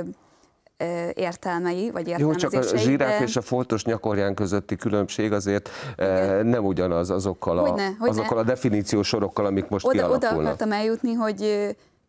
értelmei, vagy értelmezései. Jó, csak a zsiráf de... és a foltos nyakorján közötti különbség azért e, nem ugyanaz azokkal, a, hogyne, hogyne. azokkal a definíciós sorokkal, amik most oda, kialakulnak. Oda akartam eljutni, hogy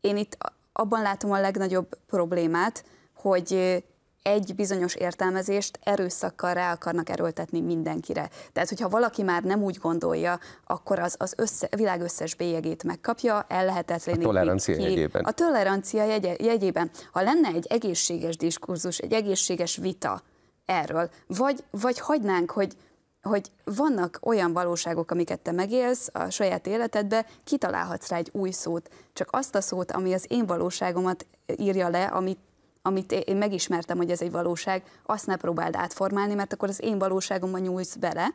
én itt abban látom a legnagyobb problémát, hogy egy bizonyos értelmezést erőszakkal rá akarnak erőltetni mindenkire. Tehát, hogyha valaki már nem úgy gondolja, akkor az, az össze, világ összes bélyegét megkapja, el lehetetlenítik. A tolerancia ki. jegyében. A tolerancia jegye, jegyében. Ha lenne egy egészséges diskurzus, egy egészséges vita erről, vagy, vagy hagynánk, hogy, hogy vannak olyan valóságok, amiket te megélsz a saját életedbe, kitalálhatsz rá egy új szót, csak azt a szót, ami az én valóságomat írja le, amit amit én megismertem, hogy ez egy valóság, azt ne próbáld átformálni, mert akkor az én valóságomban nyújsz bele,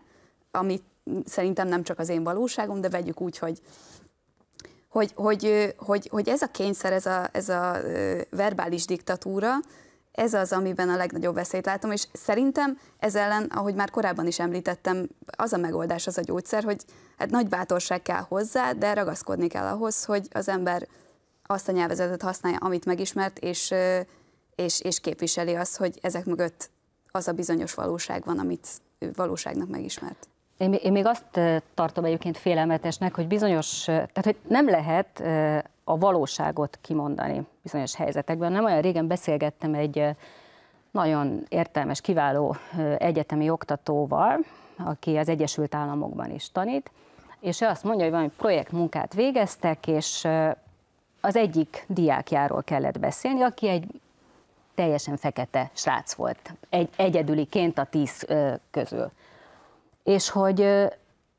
amit szerintem nem csak az én valóságom, de vegyük úgy, hogy hogy, hogy, hogy, hogy ez a kényszer, ez a, ez a verbális diktatúra, ez az, amiben a legnagyobb veszélyt látom, és szerintem ez ellen, ahogy már korábban is említettem, az a megoldás, az a gyógyszer, hogy hát nagy bátorság kell hozzá, de ragaszkodni kell ahhoz, hogy az ember azt a nyelvezetet használja, amit megismert, és, és, és képviseli azt, hogy ezek mögött az a bizonyos valóság van, amit ő valóságnak megismert. Én, én még azt tartom egyébként félelmetesnek, hogy bizonyos, tehát hogy nem lehet a valóságot kimondani bizonyos helyzetekben. Nem olyan régen beszélgettem egy nagyon értelmes, kiváló egyetemi oktatóval, aki az Egyesült Államokban is tanít, és ő azt mondja, hogy valami projektmunkát végeztek, és az egyik diákjáról kellett beszélni, aki egy teljesen fekete srác volt, egy egyedüliként a tíz közül. És hogy,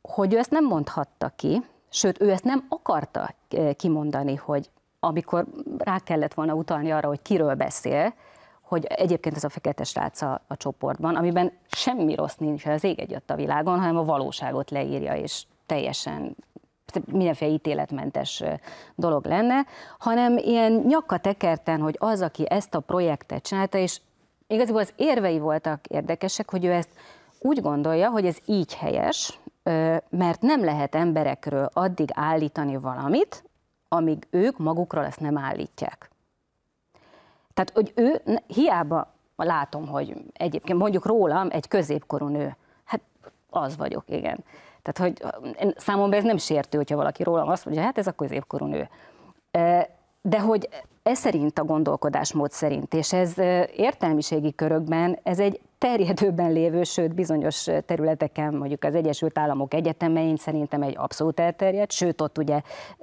hogy ő ezt nem mondhatta ki, Sőt, ő ezt nem akarta e, kimondani, hogy amikor rá kellett volna utalni arra, hogy kiről beszél, hogy egyébként ez a fekete srác a, a csoportban, amiben semmi rossz nincs, az ég egy a világon, hanem a valóságot leírja, és teljesen mindenféle ítéletmentes e, dolog lenne, hanem ilyen nyakka tekerten, hogy az, aki ezt a projektet csinálta, és igazából az érvei voltak érdekesek, hogy ő ezt úgy gondolja, hogy ez így helyes, mert nem lehet emberekről addig állítani valamit, amíg ők magukról ezt nem állítják. Tehát, hogy ő hiába látom, hogy egyébként mondjuk rólam egy középkorú nő, hát az vagyok, igen. Tehát, hogy számomra ez nem sértő, hogyha valaki rólam azt mondja, hát ez a középkorú nő. De hogy ez szerint a gondolkodásmód szerint, és ez értelmiségi körökben, ez egy terjedőben lévő, sőt bizonyos területeken, mondjuk az Egyesült Államok egyetemein szerintem egy abszolút elterjedt, sőt ott ugye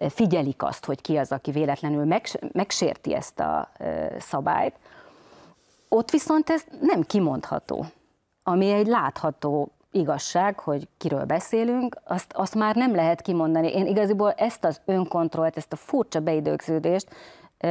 figyelik azt, hogy ki az, aki véletlenül megsérti ezt a szabályt. Ott viszont ez nem kimondható, ami egy látható igazság, hogy kiről beszélünk, azt, azt már nem lehet kimondani. Én igaziból ezt az önkontrollt, ezt a furcsa beidőződést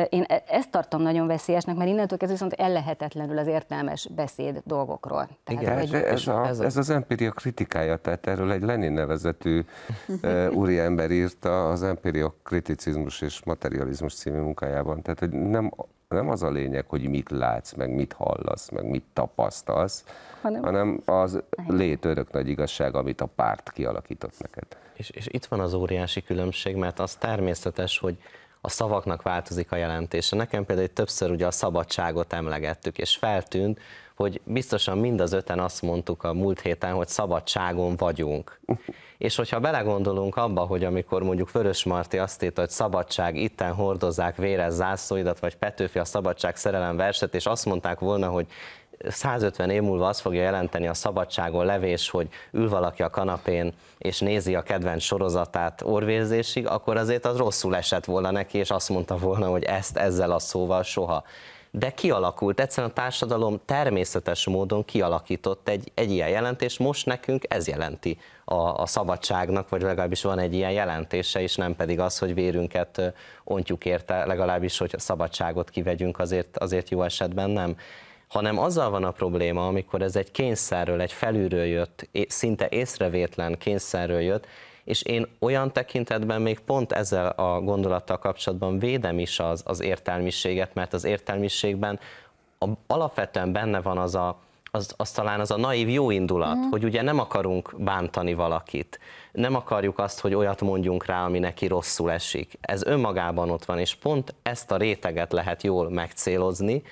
én e-, ezt tartom nagyon veszélyesnek, mert innentől kezdve viszont ellehetetlenül az értelmes beszéd dolgokról. Tehát Igen, egy, ez, a, ez, a... ez az empiria kritikája, tehát erről egy Lenin nevezetű (laughs) úriember írta az Empiria kriticizmus és materializmus című munkájában. Tehát, hogy nem nem az a lényeg, hogy mit látsz, meg mit hallasz, meg mit tapasztalsz, hanem, hanem az lét örök nagy igazság, amit a párt kialakított neked. És, és itt van az óriási különbség, mert az természetes, hogy a szavaknak változik a jelentése. Nekem például többször ugye a szabadságot emlegettük, és feltűnt, hogy biztosan mind az öten azt mondtuk a múlt héten, hogy szabadságon vagyunk. És hogyha belegondolunk abba, hogy amikor mondjuk Vörös Marti azt írta, hogy szabadság, itten hordozzák vérez zászlóidat, vagy Petőfi a szabadság szerelem verset, és azt mondták volna, hogy 150 év múlva azt fogja jelenteni a szabadságon levés, hogy ül valaki a kanapén és nézi a kedvenc sorozatát orvérzésig, akkor azért az rosszul esett volna neki, és azt mondta volna, hogy ezt ezzel a szóval soha de kialakult, egyszerűen a társadalom természetes módon kialakított egy, egy ilyen jelentés, most nekünk ez jelenti a, a szabadságnak, vagy legalábbis van egy ilyen jelentése, és nem pedig az, hogy vérünket ontjuk érte, legalábbis, hogy a szabadságot kivegyünk, azért, azért jó esetben nem hanem azzal van a probléma, amikor ez egy kényszerről, egy felülről jött, szinte észrevétlen kényszerről jött, és én olyan tekintetben még pont ezzel a gondolattal kapcsolatban védem is az, az értelmiséget, mert az értelmiségben a, alapvetően benne van az a, az, az talán az a naív jó indulat, mm. hogy ugye nem akarunk bántani valakit, nem akarjuk azt, hogy olyat mondjunk rá, ami neki rosszul esik. Ez önmagában ott van, és pont ezt a réteget lehet jól megcélozni,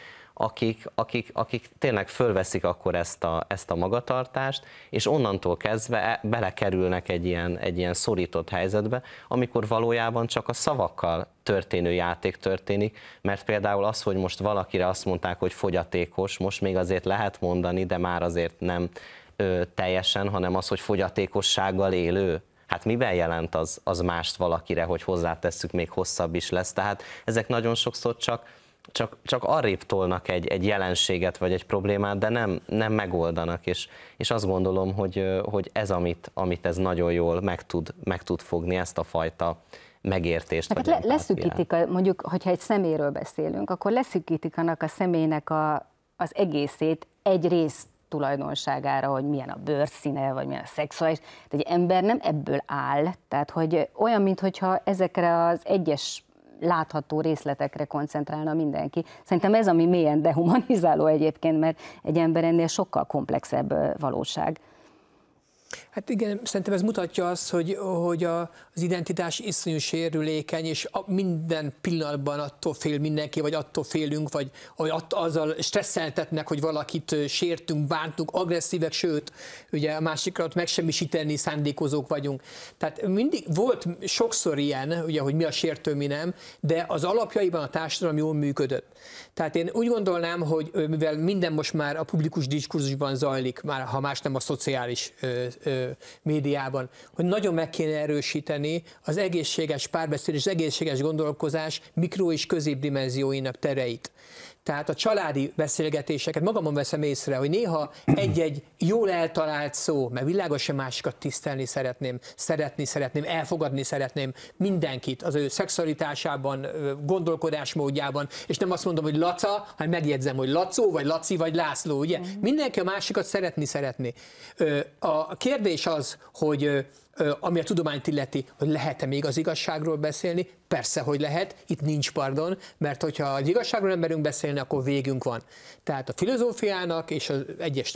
akik, akik, akik tényleg fölveszik akkor ezt a, ezt a magatartást, és onnantól kezdve e, belekerülnek egy ilyen, egy ilyen szorított helyzetbe, amikor valójában csak a szavakkal történő játék történik, mert például az, hogy most valakire azt mondták, hogy fogyatékos, most még azért lehet mondani, de már azért nem ö, teljesen, hanem az, hogy fogyatékossággal élő, hát miben jelent az, az mást valakire, hogy hozzátesszük, még hosszabb is lesz. Tehát ezek nagyon sokszor csak csak, csak arrébb tolnak egy, egy jelenséget vagy egy problémát, de nem, nem megoldanak, és, és azt gondolom, hogy, hogy ez, amit, amit ez nagyon jól meg tud, meg tud fogni, ezt a fajta megértést. Hát leszűkítik, mondjuk, hogyha egy szeméről beszélünk, akkor leszűkítik annak a személynek a, az egészét egy rész tulajdonságára, hogy milyen a bőrszíne, vagy milyen a szexuális. Tehát egy ember nem ebből áll, tehát hogy olyan, mintha ezekre az egyes látható részletekre koncentrálna mindenki. Szerintem ez, ami mélyen dehumanizáló egyébként, mert egy ember ennél sokkal komplexebb valóság. Hát igen, szerintem ez mutatja azt, hogy, hogy a, az identitás iszonyú sérülékeny, és a, minden pillanatban attól fél mindenki, vagy attól félünk, vagy, vagy att, azzal stresszeltetnek, hogy valakit sértünk, bántunk, agresszívek, sőt, ugye a ott megsemmisíteni szándékozók vagyunk. Tehát mindig volt sokszor ilyen, ugye, hogy mi a sértő, mi nem, de az alapjaiban a társadalom jól működött. Tehát én úgy gondolnám, hogy mivel minden most már a publikus diskurzusban zajlik, már ha más nem a szociális ö, ö, médiában, hogy nagyon meg kéne erősíteni az egészséges párbeszéd és egészséges gondolkozás mikro- és középdimenzióinak tereit tehát a családi beszélgetéseket magamon veszem észre, hogy néha egy-egy jól eltalált szó, mert világos másikat tisztelni szeretném, szeretni szeretném, elfogadni szeretném mindenkit az ő szexualitásában, gondolkodásmódjában, és nem azt mondom, hogy Laca, hanem megjegyzem, hogy Lacó, vagy Laci, vagy László, ugye? Mm. Mindenki a másikat szeretni szeretné. A kérdés az, hogy ami a tudományt illeti, hogy lehet-e még az igazságról beszélni, persze, hogy lehet, itt nincs pardon, mert hogyha az igazságról nem merünk beszélni, akkor végünk van. Tehát a filozófiának és az egyes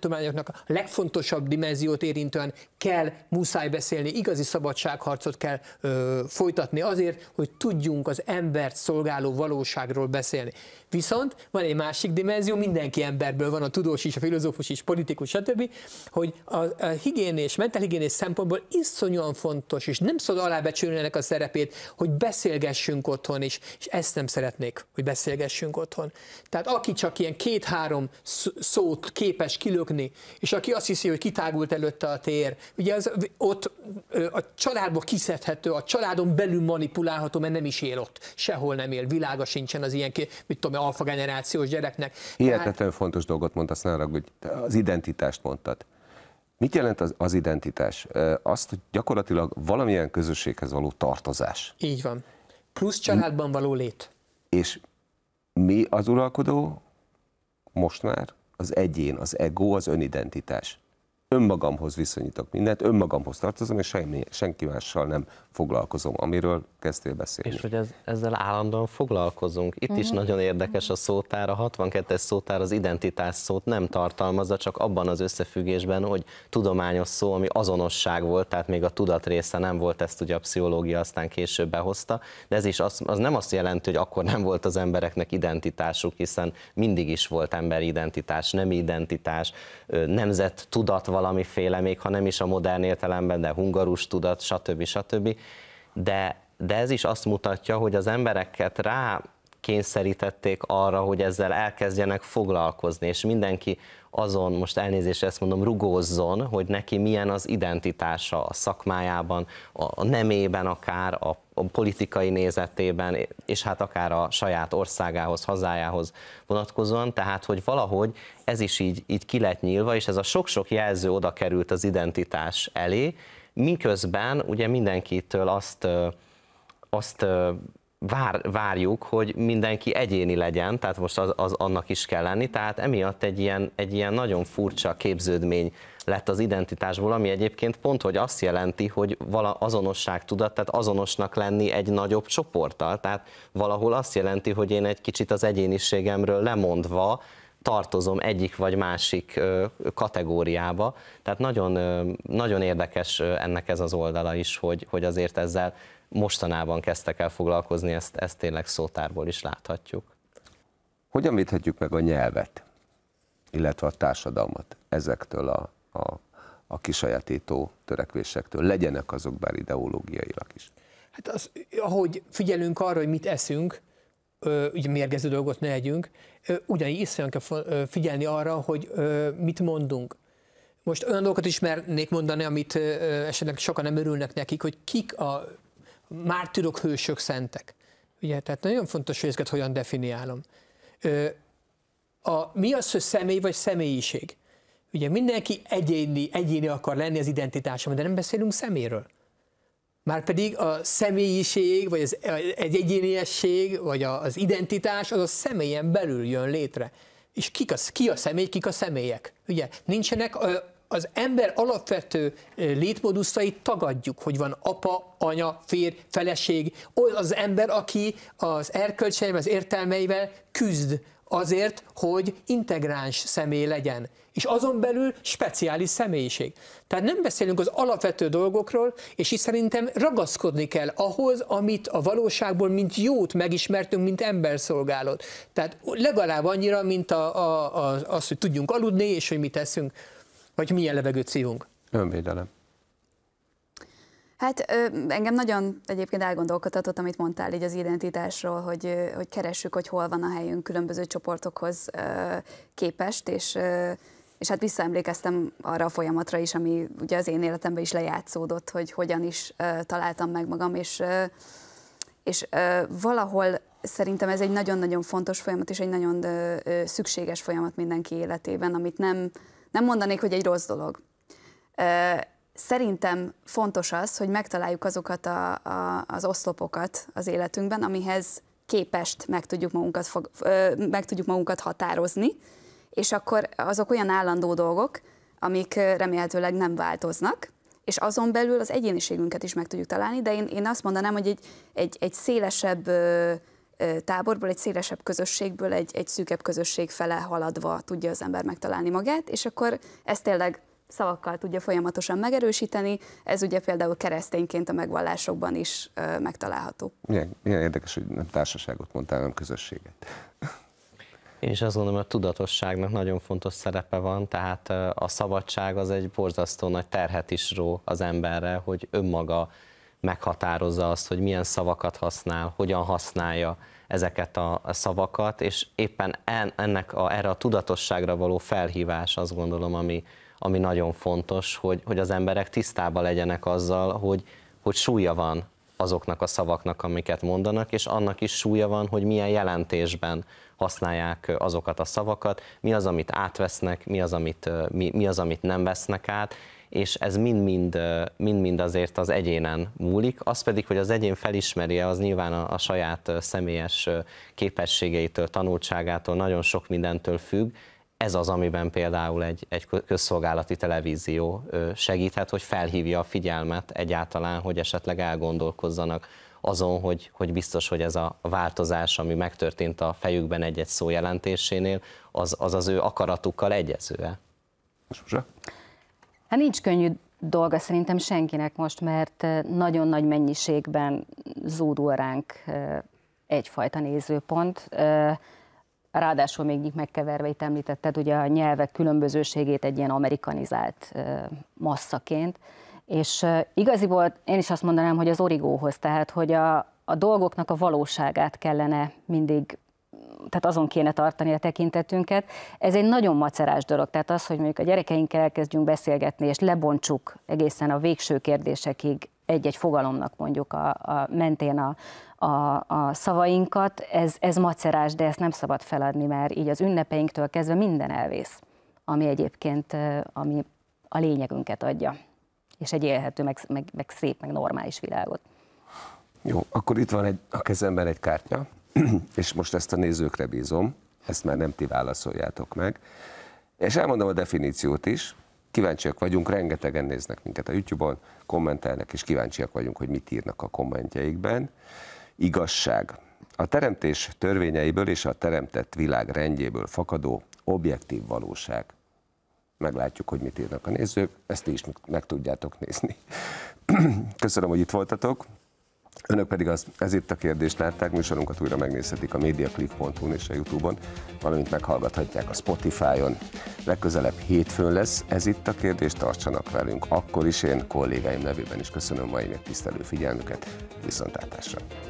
tudományoknak a legfontosabb dimenziót érintően kell, muszáj beszélni, igazi szabadságharcot kell ö, folytatni azért, hogy tudjunk az embert szolgáló valóságról beszélni. Viszont van egy másik dimenzió, mindenki emberből van, a tudós is, a filozófus is, politikus, stb., hogy a, a higiénés, mentálhigiénés beszélgetés szempontból iszonyúan fontos, és nem szabad alábecsülni ennek a szerepét, hogy beszélgessünk otthon is, és ezt nem szeretnék, hogy beszélgessünk otthon. Tehát aki csak ilyen két-három szót képes kilökni, és aki azt hiszi, hogy kitágult előtte a tér, ugye az, ott a családból kiszedhető, a családon belül manipulálható, mert nem is él ott, sehol nem él, világa sincsen az ilyen, mit tudom, alfa generációs gyereknek. Hihetetlen Tehát... fontos dolgot mondtasz, ne hogy az identitást mondtad. Mit jelent az, az identitás? Azt, hogy gyakorlatilag valamilyen közösséghez való tartozás. Így van. Plusz családban való lét. És mi az uralkodó? Most már az egyén, az ego, az önidentitás önmagamhoz viszonyítok mindent, önmagamhoz tartozom, és semmi, senki mással nem foglalkozom, amiről kezdtél beszélni. És hogy ez, ezzel állandóan foglalkozunk. Itt mm-hmm. is mhm. nagyon mhm. érdekes a szótár, a 62-es szótár az identitás szót nem tartalmazza, csak abban az összefüggésben, hogy tudományos szó, ami azonosság volt, tehát még a tudat része nem volt, ezt ugye a pszichológia aztán később behozta, de ez is az, az nem azt jelenti, hogy akkor nem volt az embereknek identitásuk, hiszen mindig is volt emberi identitás, nem identitás, nemzet tudat valamiféle, még ha nem is a modern értelemben, de hungarus tudat, stb. stb. De, de ez is azt mutatja, hogy az embereket rá kényszerítették arra, hogy ezzel elkezdjenek foglalkozni, és mindenki azon, most elnézést ezt mondom, rugózzon, hogy neki milyen az identitása a szakmájában, a nemében akár, a a politikai nézetében, és hát akár a saját országához, hazájához vonatkozóan, tehát hogy valahogy ez is így, így ki lett nyílva, és ez a sok-sok jelző oda került az identitás elé, miközben ugye mindenkitől azt, azt vár, várjuk, hogy mindenki egyéni legyen, tehát most az, az annak is kell lenni, tehát emiatt egy ilyen, egy ilyen nagyon furcsa képződmény lett az identitásból, ami egyébként pont, hogy azt jelenti, hogy vala azonosság tudat, tehát azonosnak lenni egy nagyobb csoporttal, tehát valahol azt jelenti, hogy én egy kicsit az egyéniségemről lemondva tartozom egyik vagy másik kategóriába. Tehát nagyon, nagyon érdekes ennek ez az oldala is, hogy, hogy azért ezzel mostanában kezdtek el foglalkozni, ezt, ezt tényleg szótárból is láthatjuk. Hogyan védhetjük meg a nyelvet, illetve a társadalmat ezektől a a, a kisajátító törekvésektől, legyenek azok bár ideológiailag is. Hát az, ahogy figyelünk arra, hogy mit eszünk, ugye mérgező dolgot ne együnk, ugyanígy iszonyan kell figyelni arra, hogy mit mondunk. Most olyan dolgokat is mernék mondani, amit esetleg sokan nem örülnek nekik, hogy kik a mártirok hősök, szentek. Ugye, tehát nagyon fontos, hogy ezeket hogyan definiálom. A, mi az, hogy személy vagy személyiség? Ugye mindenki egyéni, egyéni akar lenni az identitásom, de nem beszélünk szeméről. Márpedig a személyiség, vagy az, egy egyéniesség, vagy az identitás, az a személyen belül jön létre. És kik a, ki a személy, kik a személyek? Ugye nincsenek, az ember alapvető létmóduszait tagadjuk, hogy van apa, anya, fér, feleség, az ember, aki az erkölcseivel, az értelmeivel küzd, azért, hogy integráns személy legyen, és azon belül speciális személyiség. Tehát nem beszélünk az alapvető dolgokról, és is szerintem ragaszkodni kell ahhoz, amit a valóságból, mint jót megismertünk, mint emberszolgálat. Tehát legalább annyira, mint a, a, a, az, hogy tudjunk aludni, és hogy mit teszünk, vagy milyen levegőt szívunk. Önvédelem. Hát ö, engem nagyon egyébként elgondolkodhatott, amit mondtál így az identitásról, hogy, hogy keressük, hogy hol van a helyünk különböző csoportokhoz ö, képest, és ö, és hát visszaemlékeztem arra a folyamatra is, ami ugye az én életemben is lejátszódott, hogy hogyan is találtam meg magam, és, és valahol szerintem ez egy nagyon-nagyon fontos folyamat, és egy nagyon szükséges folyamat mindenki életében, amit nem, nem mondanék, hogy egy rossz dolog szerintem fontos az, hogy megtaláljuk azokat a, a, az oszlopokat az életünkben, amihez képest meg tudjuk, magunkat fog, ö, meg tudjuk magunkat határozni, és akkor azok olyan állandó dolgok, amik remélhetőleg nem változnak, és azon belül az egyéniségünket is meg tudjuk találni, de én, én azt mondanám, hogy egy, egy, egy szélesebb ö, táborból, egy szélesebb közösségből, egy, egy szűkebb közösség fele haladva tudja az ember megtalálni magát, és akkor ez tényleg szavakkal tudja folyamatosan megerősíteni. Ez ugye például keresztényként a megvallásokban is ö, megtalálható. Milyen, milyen érdekes, hogy nem társaságot mondtál, hanem közösséget. (laughs) Én is azt gondolom, hogy a tudatosságnak nagyon fontos szerepe van, tehát a szabadság az egy borzasztó nagy terhet is ró az emberre, hogy önmaga meghatározza azt, hogy milyen szavakat használ, hogyan használja ezeket a, szavakat, és éppen ennek a, erre a tudatosságra való felhívás azt gondolom, ami, ami nagyon fontos, hogy, hogy az emberek tisztában legyenek azzal, hogy, hogy súlya van azoknak a szavaknak, amiket mondanak, és annak is súlya van, hogy milyen jelentésben használják azokat a szavakat, mi az, amit átvesznek, mi az, amit, mi, mi az, amit nem vesznek át, és ez mind-mind, mind-mind azért az egyénen múlik, az pedig, hogy az egyén felismerje, az nyilván a, a saját személyes képességeitől, tanultságától, nagyon sok mindentől függ, ez az, amiben például egy, egy közszolgálati televízió segíthet, hogy felhívja a figyelmet egyáltalán, hogy esetleg elgondolkozzanak azon, hogy, hogy biztos, hogy ez a változás, ami megtörtént a fejükben egy-egy szó jelentésénél, az az, az ő akaratukkal egyező-e? Hát nincs könnyű dolga szerintem senkinek most, mert nagyon nagy mennyiségben zúdul ránk egyfajta nézőpont ráadásul még megkeverve, itt említetted ugye a nyelvek különbözőségét egy ilyen amerikanizált masszaként, és volt, én is azt mondanám, hogy az origóhoz, tehát hogy a, a dolgoknak a valóságát kellene mindig tehát azon kéne tartani a tekintetünket. Ez egy nagyon macerás dolog, tehát az, hogy mondjuk a gyerekeinkkel elkezdjünk beszélgetni, és lebontsuk egészen a végső kérdésekig egy-egy fogalomnak mondjuk a, a mentén a, a, a szavainkat, ez, ez macerás, de ezt nem szabad feladni, mert így az ünnepeinktől kezdve minden elvész, ami egyébként ami a lényegünket adja, és egy élhető, meg, meg, meg szép, meg normális világot. Jó, akkor itt van egy, a kezemben egy kártya, (clears throat) és most ezt a nézőkre bízom, ezt már nem ti válaszoljátok meg. És elmondom a definíciót is, kíváncsiak vagyunk, rengetegen néznek minket a YouTube-on, kommentelnek, és kíváncsiak vagyunk, hogy mit írnak a kommentjeikben. Igazság. A teremtés törvényeiből és a teremtett világ rendjéből fakadó objektív valóság. Meglátjuk, hogy mit írnak a nézők, ezt ti is meg tudjátok nézni. (clears throat) Köszönöm, hogy itt voltatok. Önök pedig az Ez itt a kérdést látták, műsorunkat újra megnézhetik a mediaclickhu és a Youtube-on, valamint meghallgathatják a Spotify-on. Legközelebb hétfőn lesz Ez itt a kérdés tartsanak velünk. Akkor is én kollégáim nevében is köszönöm mai megtisztelő figyelmüket. Viszontlátásra!